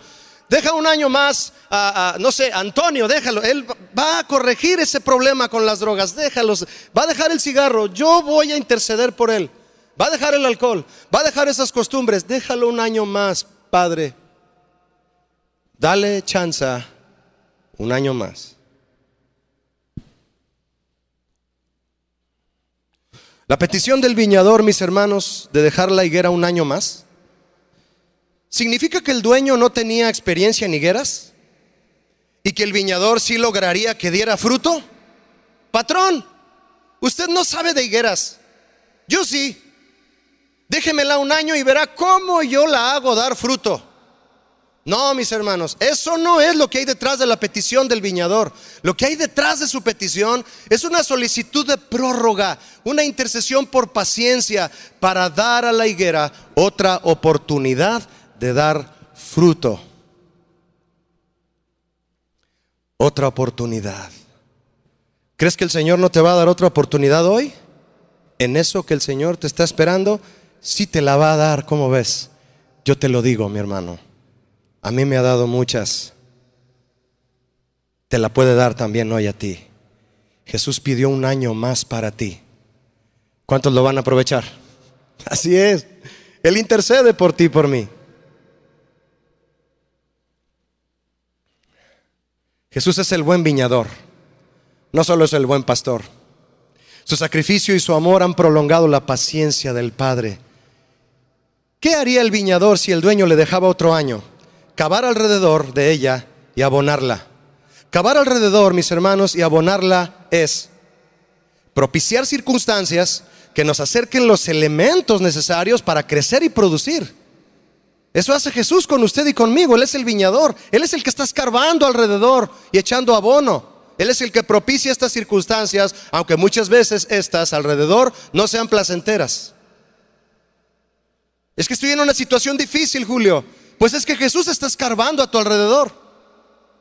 deja un año más, a, no sé, Antonio, déjalo, él va a corregir ese problema con las drogas, déjalos, va a dejar el cigarro, yo voy a interceder por él, va a dejar el alcohol, va a dejar esas costumbres, déjalo un año más, Padre, dale chanza, un año más. La petición del viñador, mis hermanos, de dejar la higuera un año más, ¿Significa que el dueño no tenía experiencia en higueras? ¿Y que el viñador sí lograría que diera fruto? Patrón, usted no sabe de higueras. Yo sí. Déjemela un año y verá cómo yo la hago dar fruto. No, mis hermanos, eso no es lo que hay detrás de la petición del viñador. Lo que hay detrás de su petición es una solicitud de prórroga, una intercesión por paciencia para dar a la higuera otra oportunidad de dar fruto. Otra oportunidad. ¿Crees que el Señor no te va a dar otra oportunidad hoy? En eso que el Señor te está esperando, sí te la va a dar, ¿cómo ves? Yo te lo digo, mi hermano. A mí me ha dado muchas. Te la puede dar también hoy a ti. Jesús pidió un año más para ti. ¿Cuántos lo van a aprovechar? Así es. Él intercede por ti, por mí. Jesús es el buen viñador, no solo es el buen pastor. Su sacrificio y su amor han prolongado la paciencia del Padre. ¿Qué haría el viñador si el dueño le dejaba otro año? Cavar alrededor de ella y abonarla. Cavar alrededor, mis hermanos, y abonarla es propiciar circunstancias que nos acerquen los elementos necesarios para crecer y producir. Eso hace Jesús con usted y conmigo. Él es el viñador. Él es el que está escarbando alrededor y echando abono. Él es el que propicia estas circunstancias, aunque muchas veces estas alrededor no sean placenteras. Es que estoy en una situación difícil, Julio. Pues es que Jesús está escarbando a tu alrededor.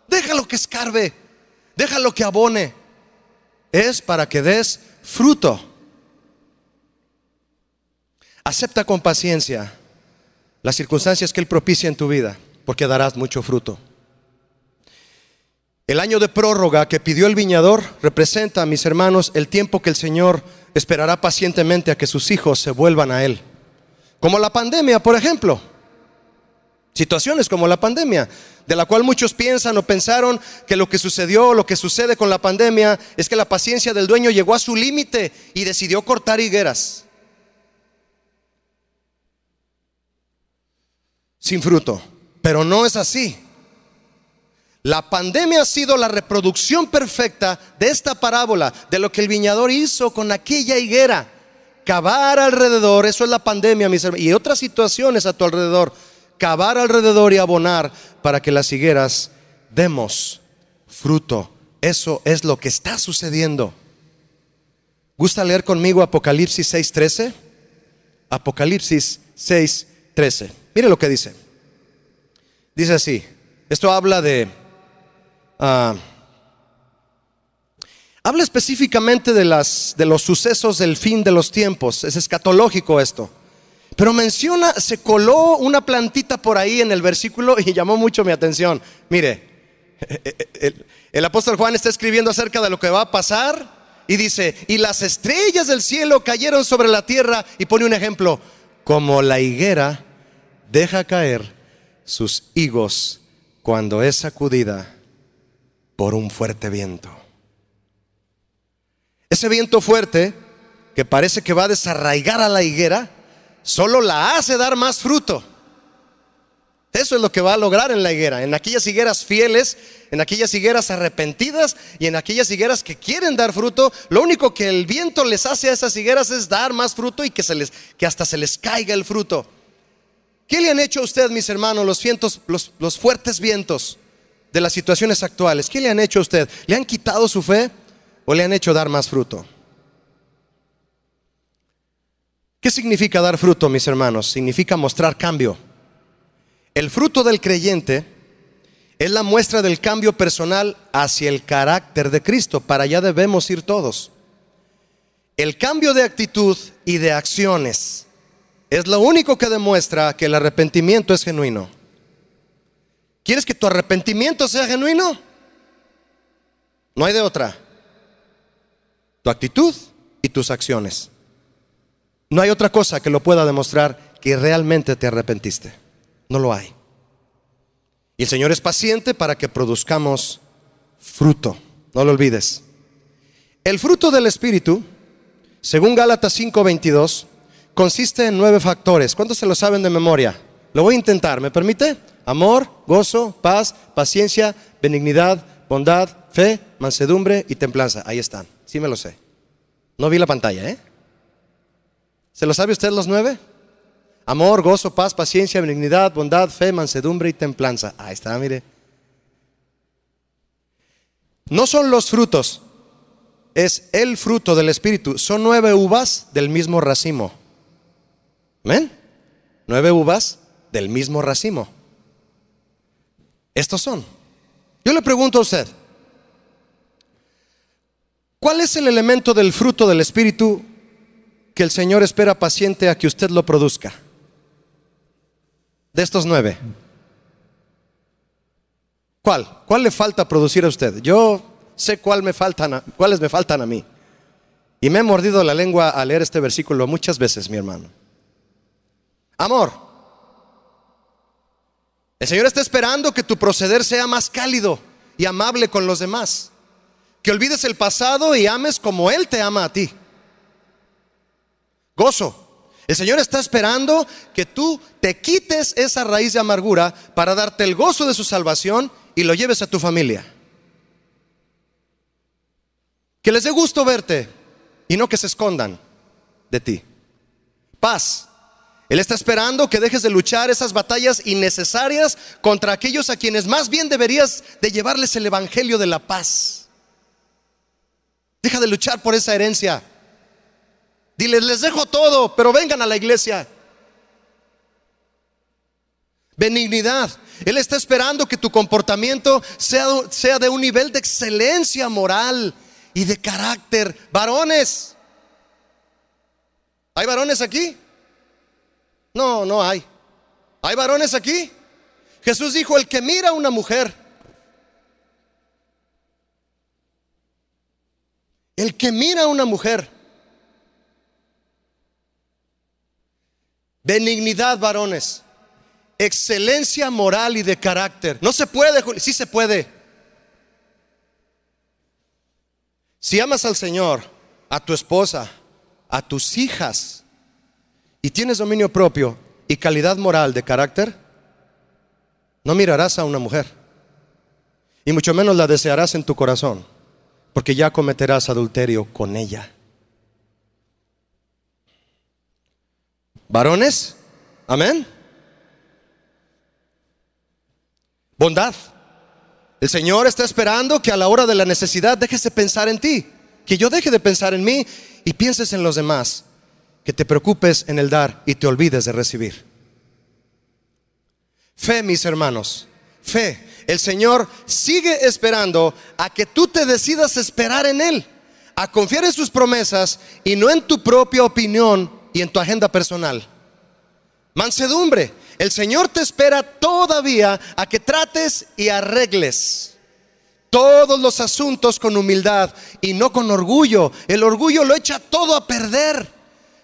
Déjalo que escarbe. Déjalo que abone. Es para que des fruto. Acepta con paciencia las circunstancias que Él propicia en tu vida, porque darás mucho fruto. El año de prórroga que pidió el viñador representa, mis hermanos, el tiempo que el Señor esperará pacientemente a que sus hijos se vuelvan a Él. Como la pandemia, por ejemplo. Situaciones como la pandemia, de la cual muchos piensan o pensaron que lo que sucedió lo que sucede con la pandemia es que la paciencia del dueño llegó a su límite y decidió cortar higueras. sin fruto. Pero no es así. La pandemia ha sido la reproducción perfecta de esta parábola, de lo que el viñador hizo con aquella higuera. Cavar alrededor, eso es la pandemia, mis hermanos, y otras situaciones a tu alrededor. Cavar alrededor y abonar para que las higueras demos fruto. Eso es lo que está sucediendo. ¿Gusta leer conmigo Apocalipsis 6.13? Apocalipsis 6.13. Mire lo que dice. Dice así. Esto habla de... Ah, habla específicamente de, las, de los sucesos del fin de los tiempos. Es escatológico esto. Pero menciona, se coló una plantita por ahí en el versículo y llamó mucho mi atención. Mire, el, apóstol Juan está escribiendo acerca de lo que va a pasar y dice, y las estrellas del cielo cayeron sobre la tierra y pone un ejemplo, como la higuera deja caer sus higos cuando es sacudida por un fuerte viento. Ese viento fuerte que parece que va a desarraigar a la higuera, solo la hace dar más fruto. Eso es lo que va a lograr en la higuera, en aquellas higueras fieles, en aquellas higueras arrepentidas y en aquellas higueras que quieren dar fruto. Lo único que el viento les hace a esas higueras es dar más fruto y que, se les, que hasta se les caiga el fruto. ¿Qué le han hecho a usted, mis hermanos, los, los, fuertes vientos de las situaciones actuales? ¿Qué le han hecho a usted? ¿Le han quitado su fe o le han hecho dar más fruto? ¿Qué significa dar fruto, mis hermanos? Significa mostrar cambio. El fruto del creyente es la muestra del cambio personal hacia el carácter de Cristo. Para allá debemos ir todos. El cambio de actitud y de acciones es lo único que demuestra que el arrepentimiento es genuino. ¿Quieres que tu arrepentimiento sea genuino? No hay de otra. Tu actitud y tus acciones. No hay otra cosa que lo pueda demostrar que realmente te arrepentiste. No lo hay. Y el Señor es paciente para que produzcamos fruto. No lo olvides. El fruto del Espíritu, según Gálatas 5:22, consiste en nueve factores. ¿Cuántos se lo saben de memoria? Lo voy a intentar, ¿me permite? Amor, gozo, paz, paciencia, benignidad, bondad, fe, mansedumbre y templanza. Ahí están, sí me lo sé. No vi la pantalla, ¿eh? ¿Se lo sabe usted los nueve? Amor, gozo, paz, paciencia, benignidad, bondad, fe, mansedumbre y templanza. Ahí está, mire. No son los frutos, es el fruto del Espíritu. Son nueve uvas del mismo racimo. Amén. Nueve uvas del mismo racimo. Estos son. Yo le pregunto a usted, ¿cuál es el elemento del fruto del Espíritu que el Señor espera paciente a que usted lo produzca? De estos nueve. ¿Cuál? ¿Cuál le falta producir a usted? Yo sé cuál me faltan cuáles me faltan a mí. Y me he mordido la lengua al leer este versículo muchas veces, mi hermano. Amor. El Señor está esperando que tu proceder sea más cálido y amable con los demás. Que olvides el pasado y ames como Él te ama a ti. Gozo. El Señor está esperando que tú te quites esa raíz de amargura para darte el gozo de su salvación y lo lleves a tu familia. Que les dé gusto verte y no que se escondan de ti. Paz. Él está esperando que dejes de luchar esas batallas innecesarias contra aquellos a quienes más bien deberías de llevarles el Evangelio de la paz. Deja de luchar por esa herencia. Diles, les dejo todo, pero vengan a la iglesia. Benignidad. Él está esperando que tu comportamiento sea, sea de un nivel de excelencia moral y de carácter. Varones. ¿Hay varones aquí? No, no hay. ¿Hay varones aquí? Jesús dijo, el que mira a una mujer, el que mira a una mujer, benignidad varones, excelencia moral y de carácter. No se puede, si se puede. Si amas al Señor, a tu esposa, a tus hijas, y tienes dominio propio y calidad moral de carácter, no mirarás a una mujer. Y mucho menos la desearás en tu corazón, porque ya cometerás adulterio con ella. Varones, amén. Bondad. El Señor está esperando que a la hora de la necesidad dejes de pensar en ti, que yo deje de pensar en mí y pienses en los demás que te preocupes en el dar y te olvides de recibir. Fe, mis hermanos, fe. El Señor sigue esperando a que tú te decidas esperar en Él, a confiar en sus promesas y no en tu propia opinión y en tu agenda personal. Mansedumbre. El Señor te espera todavía a que trates y arregles todos los asuntos con humildad y no con orgullo. El orgullo lo echa todo a perder.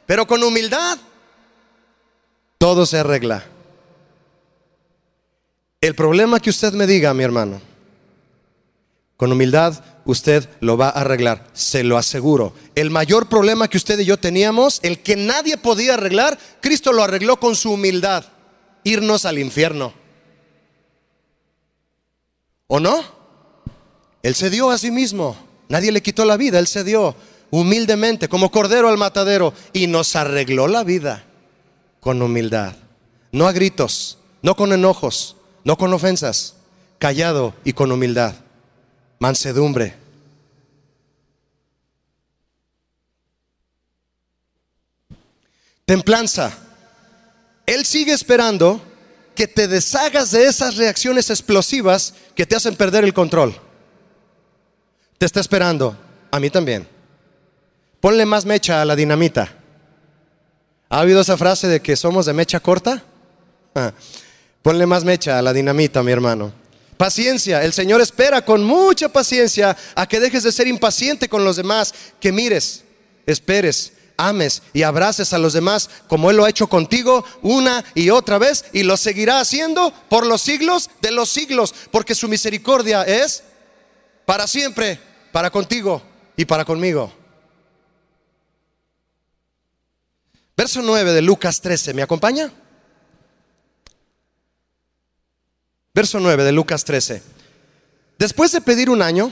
Pero con humildad todo se arregla. El problema que usted me diga, mi hermano, con humildad usted lo va a arreglar, se lo aseguro. El mayor problema que usted y yo teníamos, el que nadie podía arreglar, Cristo lo arregló con su humildad, irnos al infierno. ¿O no? Él se dio a sí mismo, nadie le quitó la vida, él se dio humildemente, como cordero al matadero, y nos arregló la vida con humildad. No a gritos, no con enojos, no con ofensas, callado y con humildad, mansedumbre. Templanza. Él sigue esperando que te deshagas de esas reacciones explosivas que te hacen perder el control. Te está esperando, a mí también. Ponle más mecha a la dinamita. ¿Ha habido esa frase de que somos de mecha corta? Ah, ponle más mecha a la dinamita, mi hermano. Paciencia. El Señor espera con mucha paciencia a que dejes de ser impaciente con los demás, que mires, esperes, ames y abraces a los demás como Él lo ha hecho contigo una y otra vez y lo seguirá haciendo por los siglos de los siglos, porque su misericordia es para siempre, para contigo y para conmigo. Verso 9 de Lucas 13, ¿me acompaña? Verso 9 de Lucas 13. Después de pedir un año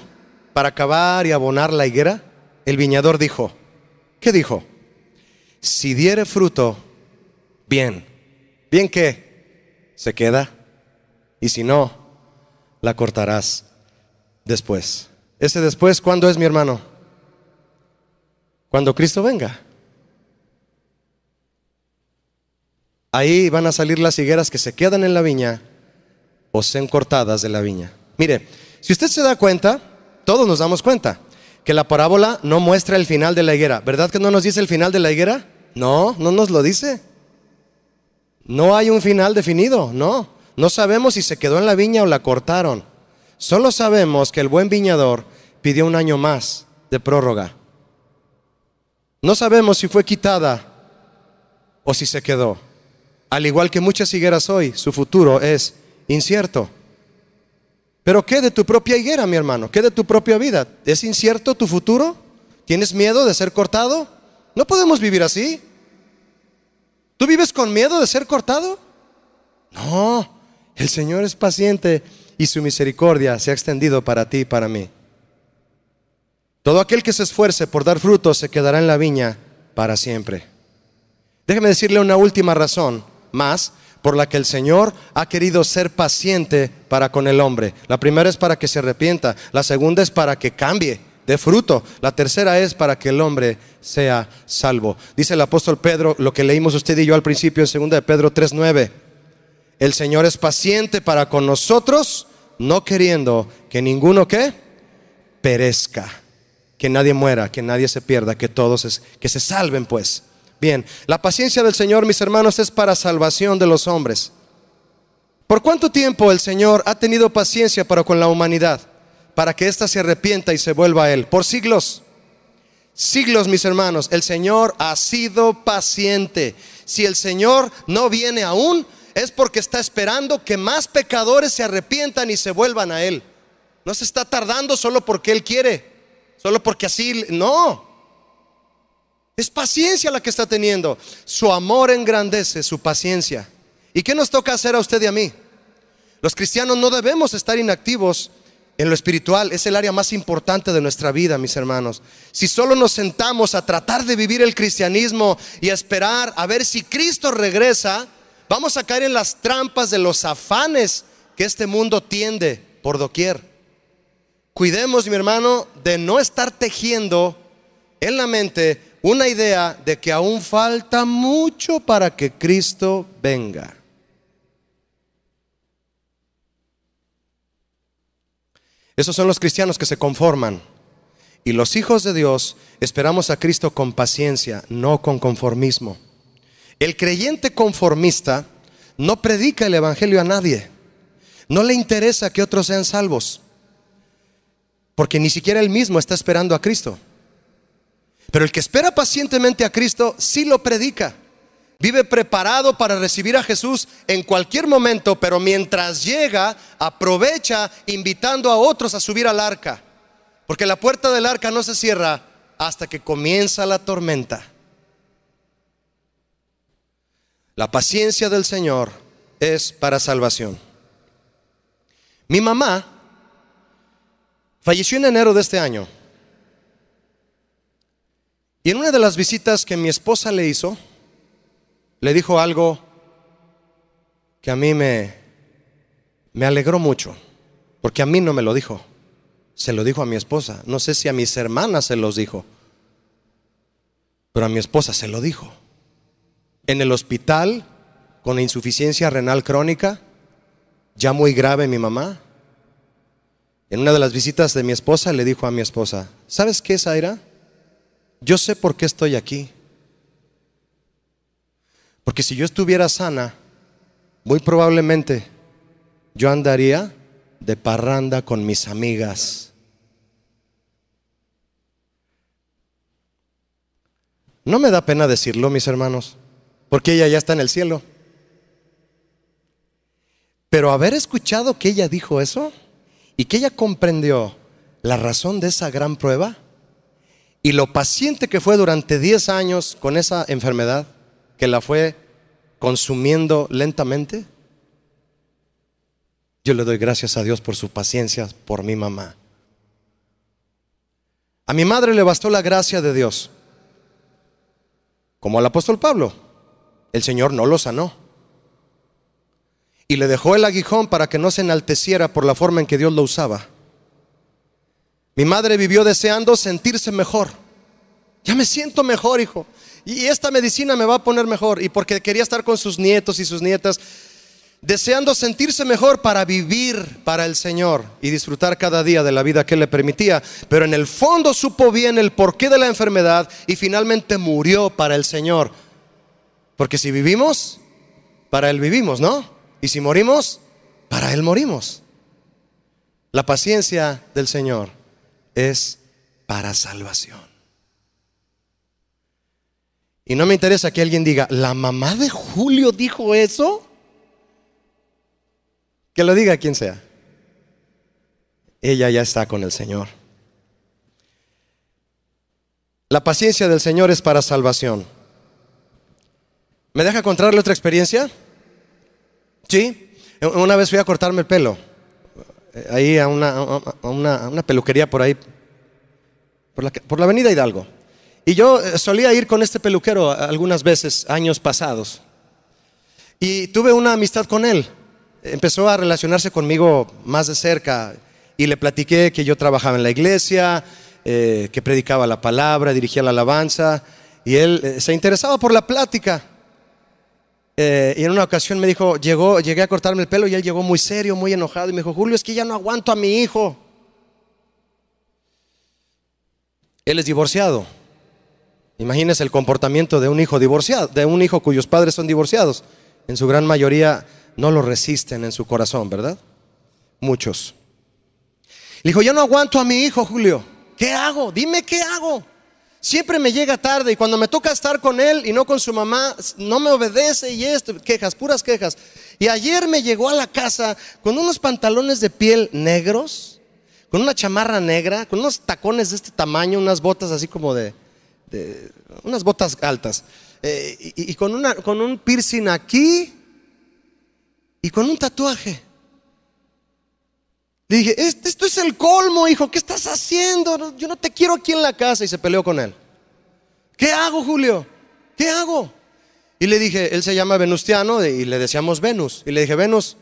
para acabar y abonar la higuera, el viñador dijo, ¿qué dijo? Si diere fruto, bien. ¿Bien que Se queda. Y si no, la cortarás después. Ese después, ¿cuándo es mi hermano? Cuando Cristo venga. Ahí van a salir las higueras que se quedan en la viña o sean cortadas de la viña. Mire, si usted se da cuenta, todos nos damos cuenta que la parábola no muestra el final de la higuera. ¿Verdad que no nos dice el final de la higuera? No, no nos lo dice. No hay un final definido, no. No sabemos si se quedó en la viña o la cortaron. Solo sabemos que el buen viñador pidió un año más de prórroga. No sabemos si fue quitada o si se quedó. Al igual que muchas higueras hoy, su futuro es incierto. Pero ¿qué de tu propia higuera, mi hermano? ¿Qué de tu propia vida? ¿Es incierto tu futuro? ¿Tienes miedo de ser cortado? No podemos vivir así. ¿Tú vives con miedo de ser cortado? No, el Señor es paciente y su misericordia se ha extendido para ti y para mí. Todo aquel que se esfuerce por dar fruto se quedará en la viña para siempre. Déjeme decirle una última razón más por la que el Señor ha querido ser paciente para con el hombre. La primera es para que se arrepienta, la segunda es para que cambie de fruto, la tercera es para que el hombre sea salvo. Dice el apóstol Pedro, lo que leímos usted y yo al principio en segunda de Pedro 3:9. El Señor es paciente para con nosotros, no queriendo que ninguno que perezca, que nadie muera, que nadie se pierda, que todos que se salven pues. Bien, la paciencia del Señor, mis hermanos, es para salvación de los hombres. ¿Por cuánto tiempo el Señor ha tenido paciencia para con la humanidad? Para que ésta se arrepienta y se vuelva a Él. Por siglos. Siglos, mis hermanos. El Señor ha sido paciente. Si el Señor no viene aún, es porque está esperando que más pecadores se arrepientan y se vuelvan a Él. No se está tardando solo porque Él quiere, solo porque así, no. Es paciencia la que está teniendo. Su amor engrandece su paciencia. ¿Y qué nos toca hacer a usted y a mí? Los cristianos no debemos estar inactivos en lo espiritual. Es el área más importante de nuestra vida, mis hermanos. Si solo nos sentamos a tratar de vivir el cristianismo y esperar a ver si Cristo regresa, vamos a caer en las trampas de los afanes que este mundo tiende por doquier. Cuidemos, mi hermano, de no estar tejiendo en la mente una idea de que aún falta mucho para que Cristo venga. Esos son los cristianos que se conforman. Y los hijos de Dios esperamos a Cristo con paciencia, no con conformismo. El creyente conformista no predica el Evangelio a nadie. No le interesa que otros sean salvos. Porque ni siquiera él mismo está esperando a Cristo. Pero el que espera pacientemente a Cristo sí lo predica. Vive preparado para recibir a Jesús en cualquier momento, pero mientras llega, aprovecha invitando a otros a subir al arca. Porque la puerta del arca no se cierra hasta que comienza la tormenta. La paciencia del Señor es para salvación. Mi mamá falleció en enero de este año. Y en una de las visitas que mi esposa le hizo, le dijo algo que a mí me, me alegró mucho, porque a mí no me lo dijo, se lo dijo a mi esposa. No sé si a mis hermanas se los dijo, pero a mi esposa se lo dijo. En el hospital, con insuficiencia renal crónica, ya muy grave mi mamá, en una de las visitas de mi esposa le dijo a mi esposa, ¿sabes qué, Zaira? yo sé por qué estoy aquí. Porque si yo estuviera sana, muy probablemente yo andaría de parranda con mis amigas. No me da pena decirlo, mis hermanos, porque ella ya está en el cielo. Pero haber escuchado que ella dijo eso y que ella comprendió la razón de esa gran prueba, y lo paciente que fue durante 10 años con esa enfermedad que la fue consumiendo lentamente, yo le doy gracias a Dios por su paciencia por mi mamá. A mi madre le bastó la gracia de Dios, como al apóstol Pablo. El Señor no lo sanó. Y le dejó el aguijón para que no se enalteciera por la forma en que Dios lo usaba. Mi madre vivió deseando sentirse mejor. Ya me siento mejor, hijo. Y esta medicina me va a poner mejor. Y porque quería estar con sus nietos y sus nietas, deseando sentirse mejor para vivir para el Señor y disfrutar cada día de la vida que le permitía. Pero en el fondo supo bien el porqué de la enfermedad y finalmente murió para el Señor. Porque si vivimos, para Él vivimos, ¿no? Y si morimos, para Él morimos. La paciencia del Señor es para salvación. Y no me interesa que alguien diga, ¿la mamá de Julio dijo eso? Que lo diga quien sea. Ella ya está con el Señor. La paciencia del Señor es para salvación. ¿Me deja contarle otra experiencia? Sí. Una vez fui a cortarme el pelo ahí a una, peluquería por ahí, por la, avenida Hidalgo. Y yo eh, solía ir con este peluquero algunas veces, años pasados. Y tuve una amistad con él. Empezó a relacionarse conmigo más de cerca y le platiqué que yo trabajaba en la iglesia, eh, que predicaba la palabra, dirigía la alabanza. Y él eh, se interesaba por la plática. Eh, y en una ocasión me dijo, llegó, llegué a cortarme el pelo y él llegó muy serio, muy enojado y me dijo, Julio, es que ya no aguanto a mi hijo. Él es divorciado. Imagínense el comportamiento de un hijo divorciado, de un hijo cuyos padres son divorciados. En su gran mayoría no lo resisten en su corazón, ¿verdad? Muchos. Le dijo, ya no aguanto a mi hijo, Julio. ¿Qué hago? Dime qué hago siempre me llega tarde y cuando me toca estar con él y no con su mamá, no me obedece y esto, quejas, puras quejas. Y ayer me llegó a la casa con unos pantalones de piel negros, con una chamarra negra, con unos tacones de este tamaño, unas botas así como de, unas botas altas, eh, y, con, una, con un piercing aquí y con un tatuaje. Dije, esto es el colmo, hijo, ¿qué estás haciendo? Yo no te quiero aquí en la casa. Y se peleó con él. ¿Qué hago, Julio? ¿Qué hago? Y le dije, él se llama Venustiano y le decíamos Venus. Y le dije, Venus,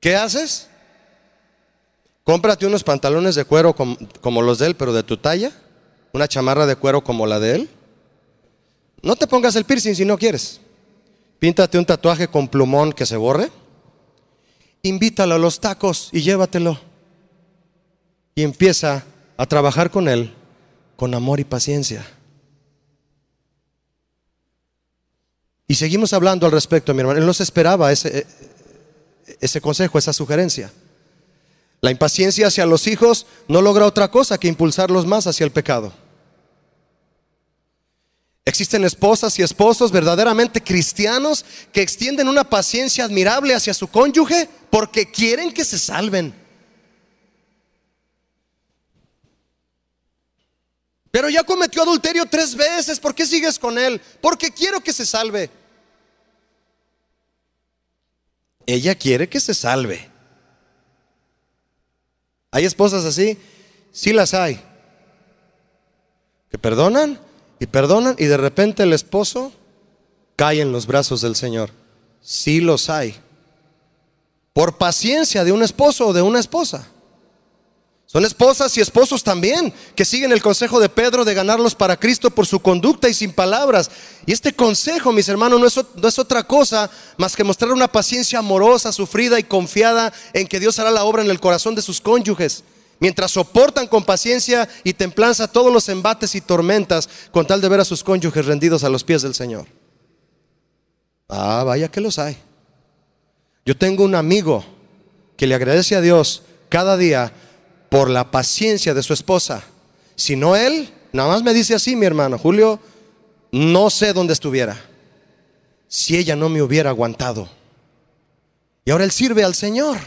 ¿qué haces? Cómprate unos pantalones de cuero como, como los de él, pero de tu talla. Una chamarra de cuero como la de él. No te pongas el piercing si no quieres. Píntate un tatuaje con plumón que se borre invítalo a los tacos y llévatelo. Y empieza a trabajar con él con amor y paciencia. Y seguimos hablando al respecto, mi hermano. Él nos esperaba ese, eh, ese consejo, esa sugerencia. La impaciencia hacia los hijos no logra otra cosa que impulsarlos más hacia el pecado. Existen esposas y esposos verdaderamente cristianos que extienden una paciencia admirable hacia su cónyuge porque quieren que se salven. Pero ya cometió adulterio tres veces, ¿por qué sigues con él? Porque quiero que se salve. Ella quiere que se salve. ¿Hay esposas así? Sí las hay. ¿Que perdonan? y perdonan y de repente el esposo cae en los brazos del Señor. Sí los hay. Por paciencia de un esposo o de una esposa. Son esposas y esposos también que siguen el consejo de Pedro de ganarlos para Cristo por su conducta y sin palabras. Y este consejo, mis hermanos, no es, no es, otra cosa más que mostrar una paciencia amorosa, sufrida y confiada en que Dios hará la obra en el corazón de sus cónyuges mientras soportan con paciencia y templanza todos los embates y tormentas con tal de ver a sus cónyuges rendidos a los pies del Señor. Ah, vaya que los hay. Yo tengo un amigo que le agradece a Dios cada día por la paciencia de su esposa. Si no él, nada más me dice así mi hermano, Julio, no sé dónde estuviera. Si ella no me hubiera aguantado. Y ahora él sirve al Señor.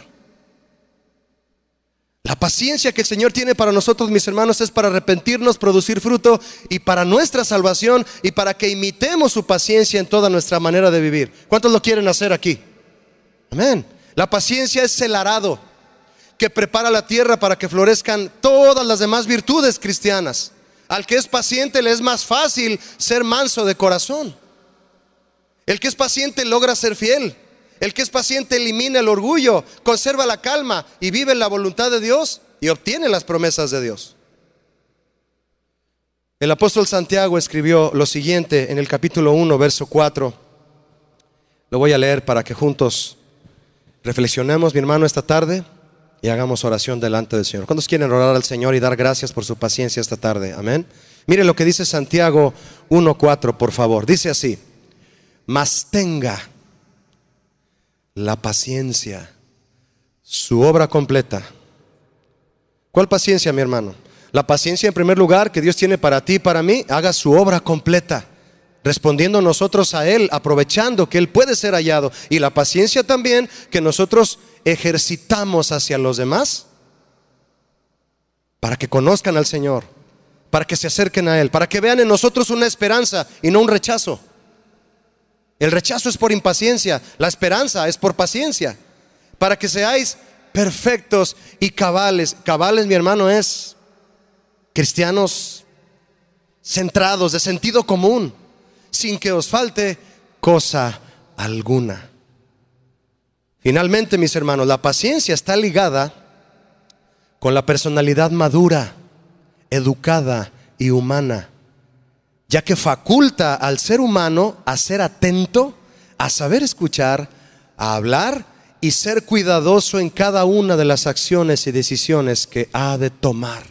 La paciencia que el Señor tiene para nosotros, mis hermanos, es para arrepentirnos, producir fruto y para nuestra salvación y para que imitemos su paciencia en toda nuestra manera de vivir. ¿Cuántos lo quieren hacer aquí? Amén. La paciencia es el arado que prepara la tierra para que florezcan todas las demás virtudes cristianas. Al que es paciente le es más fácil ser manso de corazón. El que es paciente logra ser fiel. El que es paciente elimina el orgullo, conserva la calma y vive en la voluntad de Dios y obtiene las promesas de Dios. El apóstol Santiago escribió lo siguiente en el capítulo 1, verso 4. Lo voy a leer para que juntos reflexionemos, mi hermano, esta tarde y hagamos oración delante del Señor. ¿Cuántos quieren orar al Señor y dar gracias por su paciencia esta tarde? Amén. Mire lo que dice Santiago 1.4, por favor. Dice así, mas tenga la paciencia, su obra completa. ¿Cuál paciencia, mi hermano? La paciencia en primer lugar que Dios tiene para ti y para mí, haga su obra completa, respondiendo nosotros a Él, aprovechando que Él puede ser hallado. Y la paciencia también que nosotros ejercitamos hacia los demás para que conozcan al Señor, para que se acerquen a Él, para que vean en nosotros una esperanza y no un rechazo. El rechazo es por impaciencia, la esperanza es por paciencia, para que seáis perfectos y cabales. Cabales, mi hermano, es cristianos centrados, de sentido común, sin que os falte cosa alguna. Finalmente, mis hermanos, la paciencia está ligada con la personalidad madura, educada y humana ya que faculta al ser humano a ser atento, a saber escuchar, a hablar y ser cuidadoso en cada una de las acciones y decisiones que ha de tomar.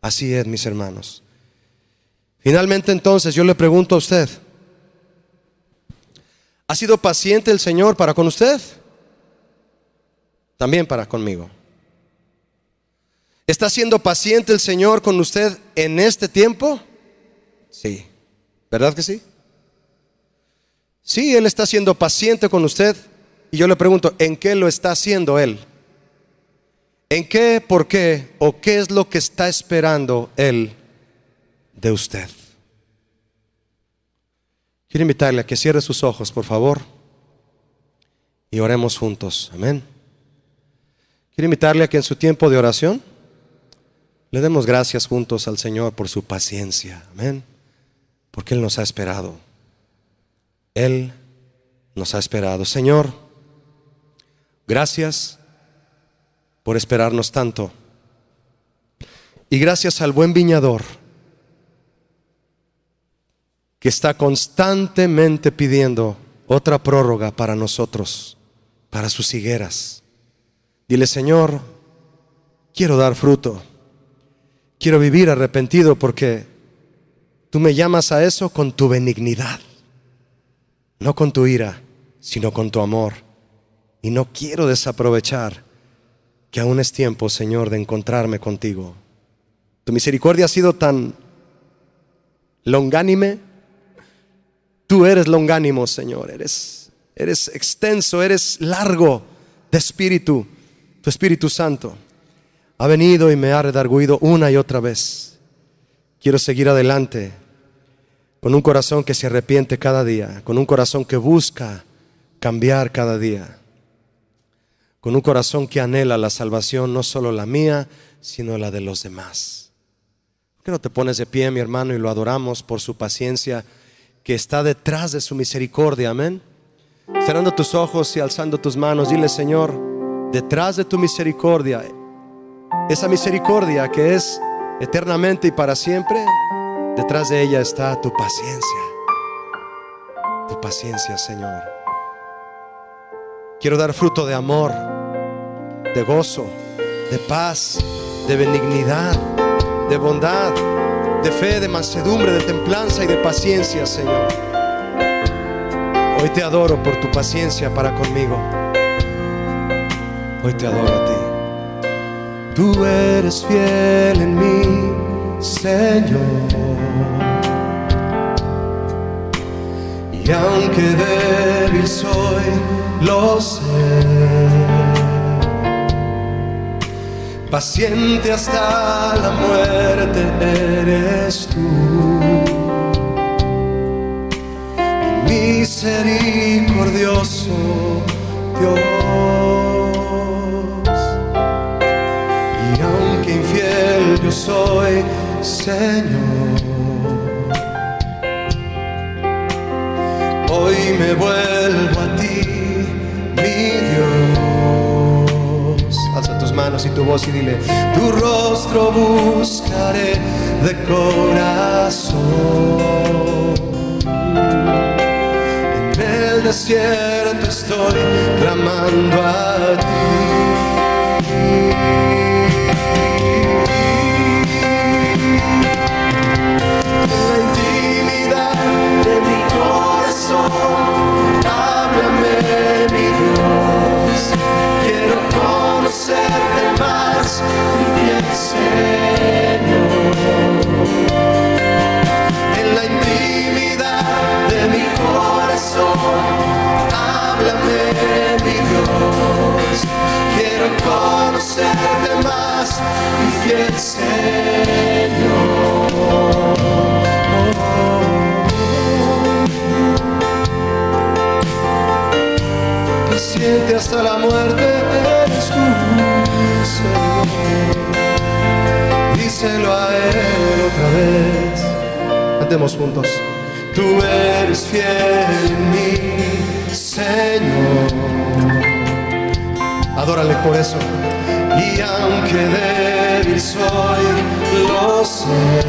Así es, mis hermanos. Finalmente entonces yo le pregunto a usted, ¿ha sido paciente el Señor para con usted? También para conmigo. ¿Está siendo paciente el Señor con usted en este tiempo? Sí. ¿Verdad que sí? Sí, Él está siendo paciente con usted. Y yo le pregunto, ¿en qué lo está haciendo Él? ¿En qué, por qué o qué es lo que está esperando Él de usted? Quiero invitarle a que cierre sus ojos, por favor, y oremos juntos. Amén. Quiero invitarle a que en su tiempo de oración le demos gracias juntos al Señor por su paciencia. Amén porque Él nos ha esperado. Él nos ha esperado. Señor, gracias por esperarnos tanto. Y gracias al buen viñador que está constantemente pidiendo otra prórroga para nosotros, para sus higueras. Dile, Señor, quiero dar fruto, quiero vivir arrepentido porque Tú me llamas a eso con tu benignidad, no con tu ira, sino con tu amor. Y no quiero desaprovechar que aún es tiempo, Señor, de encontrarme contigo. Tu misericordia ha sido tan longánime. Tú eres longánimo, Señor. Eres, eres extenso, eres largo de espíritu. Tu Espíritu Santo ha venido y me ha redarguido una y otra vez. Quiero seguir adelante con un corazón que se arrepiente cada día, con un corazón que busca cambiar cada día, con un corazón que anhela la salvación, no solo la mía, sino la de los demás. ¿Por qué no te pones de pie, mi hermano, y lo adoramos por su paciencia que está detrás de su misericordia? Amén. Cerrando tus ojos y alzando tus manos, dile, Señor, detrás de tu misericordia, esa misericordia que es eternamente y para siempre, Detrás de ella está tu paciencia. Tu paciencia, Señor. Quiero dar fruto de amor, de gozo, de paz, de benignidad, de bondad, de fe, de mansedumbre, de templanza y de paciencia, Señor. Hoy te adoro por tu paciencia para conmigo. Hoy te adoro a ti. Tú eres fiel en mí Señor. Y aunque débil soy, lo sé. Paciente hasta la muerte eres tú. misericordioso Dios. Y aunque infiel yo soy, Señor. Hoy me vuelvo a ti, mi Dios. Alza tus manos y tu voz y dile, tu rostro buscaré de corazón. En el desierto estoy clamando a ti. mi corazón, háblame mi Dios, quiero conocerte más, mi fiel Señor. En la intimidad de mi corazón, háblame mi Dios, quiero conocerte más, y fiel Señor. hasta la muerte eres tú, Señor. Díselo a Él otra vez. Cantemos juntos. Tú eres fiel en mí, Señor. Adórale por eso. Y aunque débil soy, lo sé.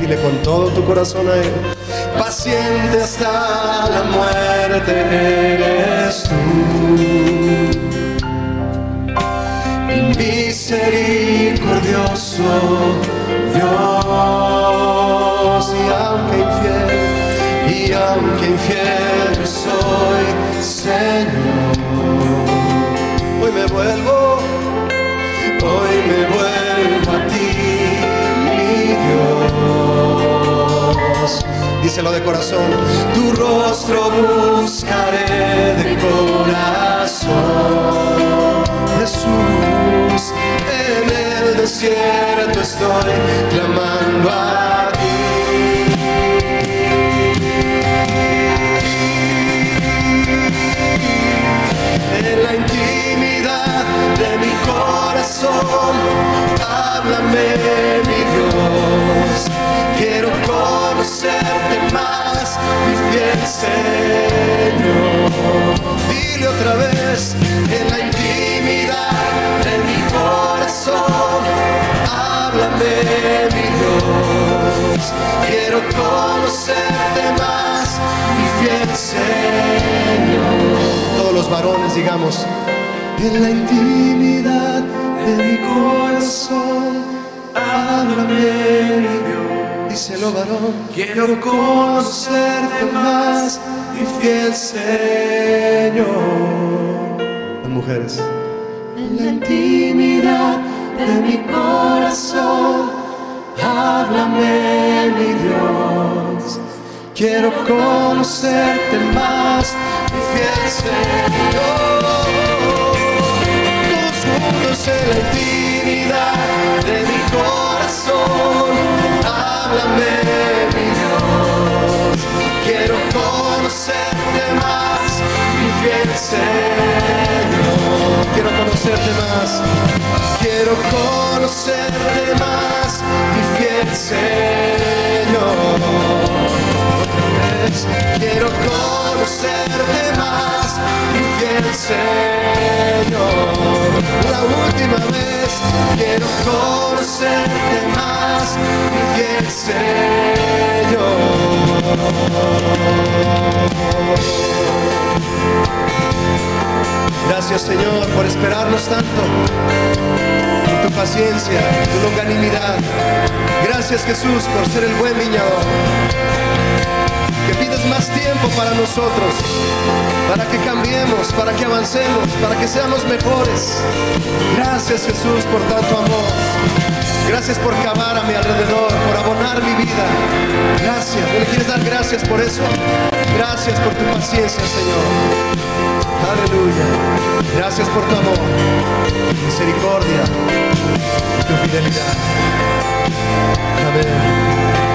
Dile con todo tu corazón a Él Siente hasta la muerte eres tú. misericordioso Dios, y aunque infiel, y aunque infiel soy, Señor, hoy me vuelvo, hoy me vuelvo a ti. díselo de corazón. Tu rostro buscaré de corazón, Jesús. En el desierto estoy clamando a ti. En la intimidad de mi corazón, háblame, mi Dios. Quiero conocerte más, mi fiel Señor. Dile otra vez, en la intimidad de mi corazón, háblame, mi Dios. Quiero conocerte más, mi fiel Señor. Todos los varones, digamos, en la intimidad de mi corazón, háblame, mi Dios quiero conocerte más, mi fiel Señor. Las mujeres. En la intimidad de mi corazón, háblame, mi Dios. Quiero conocerte más, mi fiel Señor. Todos juntos en la intimidad de mi corazón quiero conocerte más, mi fiel Señor. Quiero conocerte más, quiero conocerte más, mi fiel Señor. Quiero conocerte más, mi fiel Señor. La última vez quiero conocerte más, mi fiel Señor. Gracias Señor por esperarnos tanto, tu paciencia, tu longanimidad. Gracias Jesús por ser el buen viñador que pides más tiempo para nosotros, para que cambiemos, para que avancemos, para que seamos mejores. Gracias Jesús por tanto amor. Gracias por cavar a mi alrededor, por abonar mi vida. Gracias, le quieres dar gracias por eso? Gracias por tu paciencia, Señor. Aleluya. Gracias por tu amor, tu misericordia, tu fidelidad. Amén.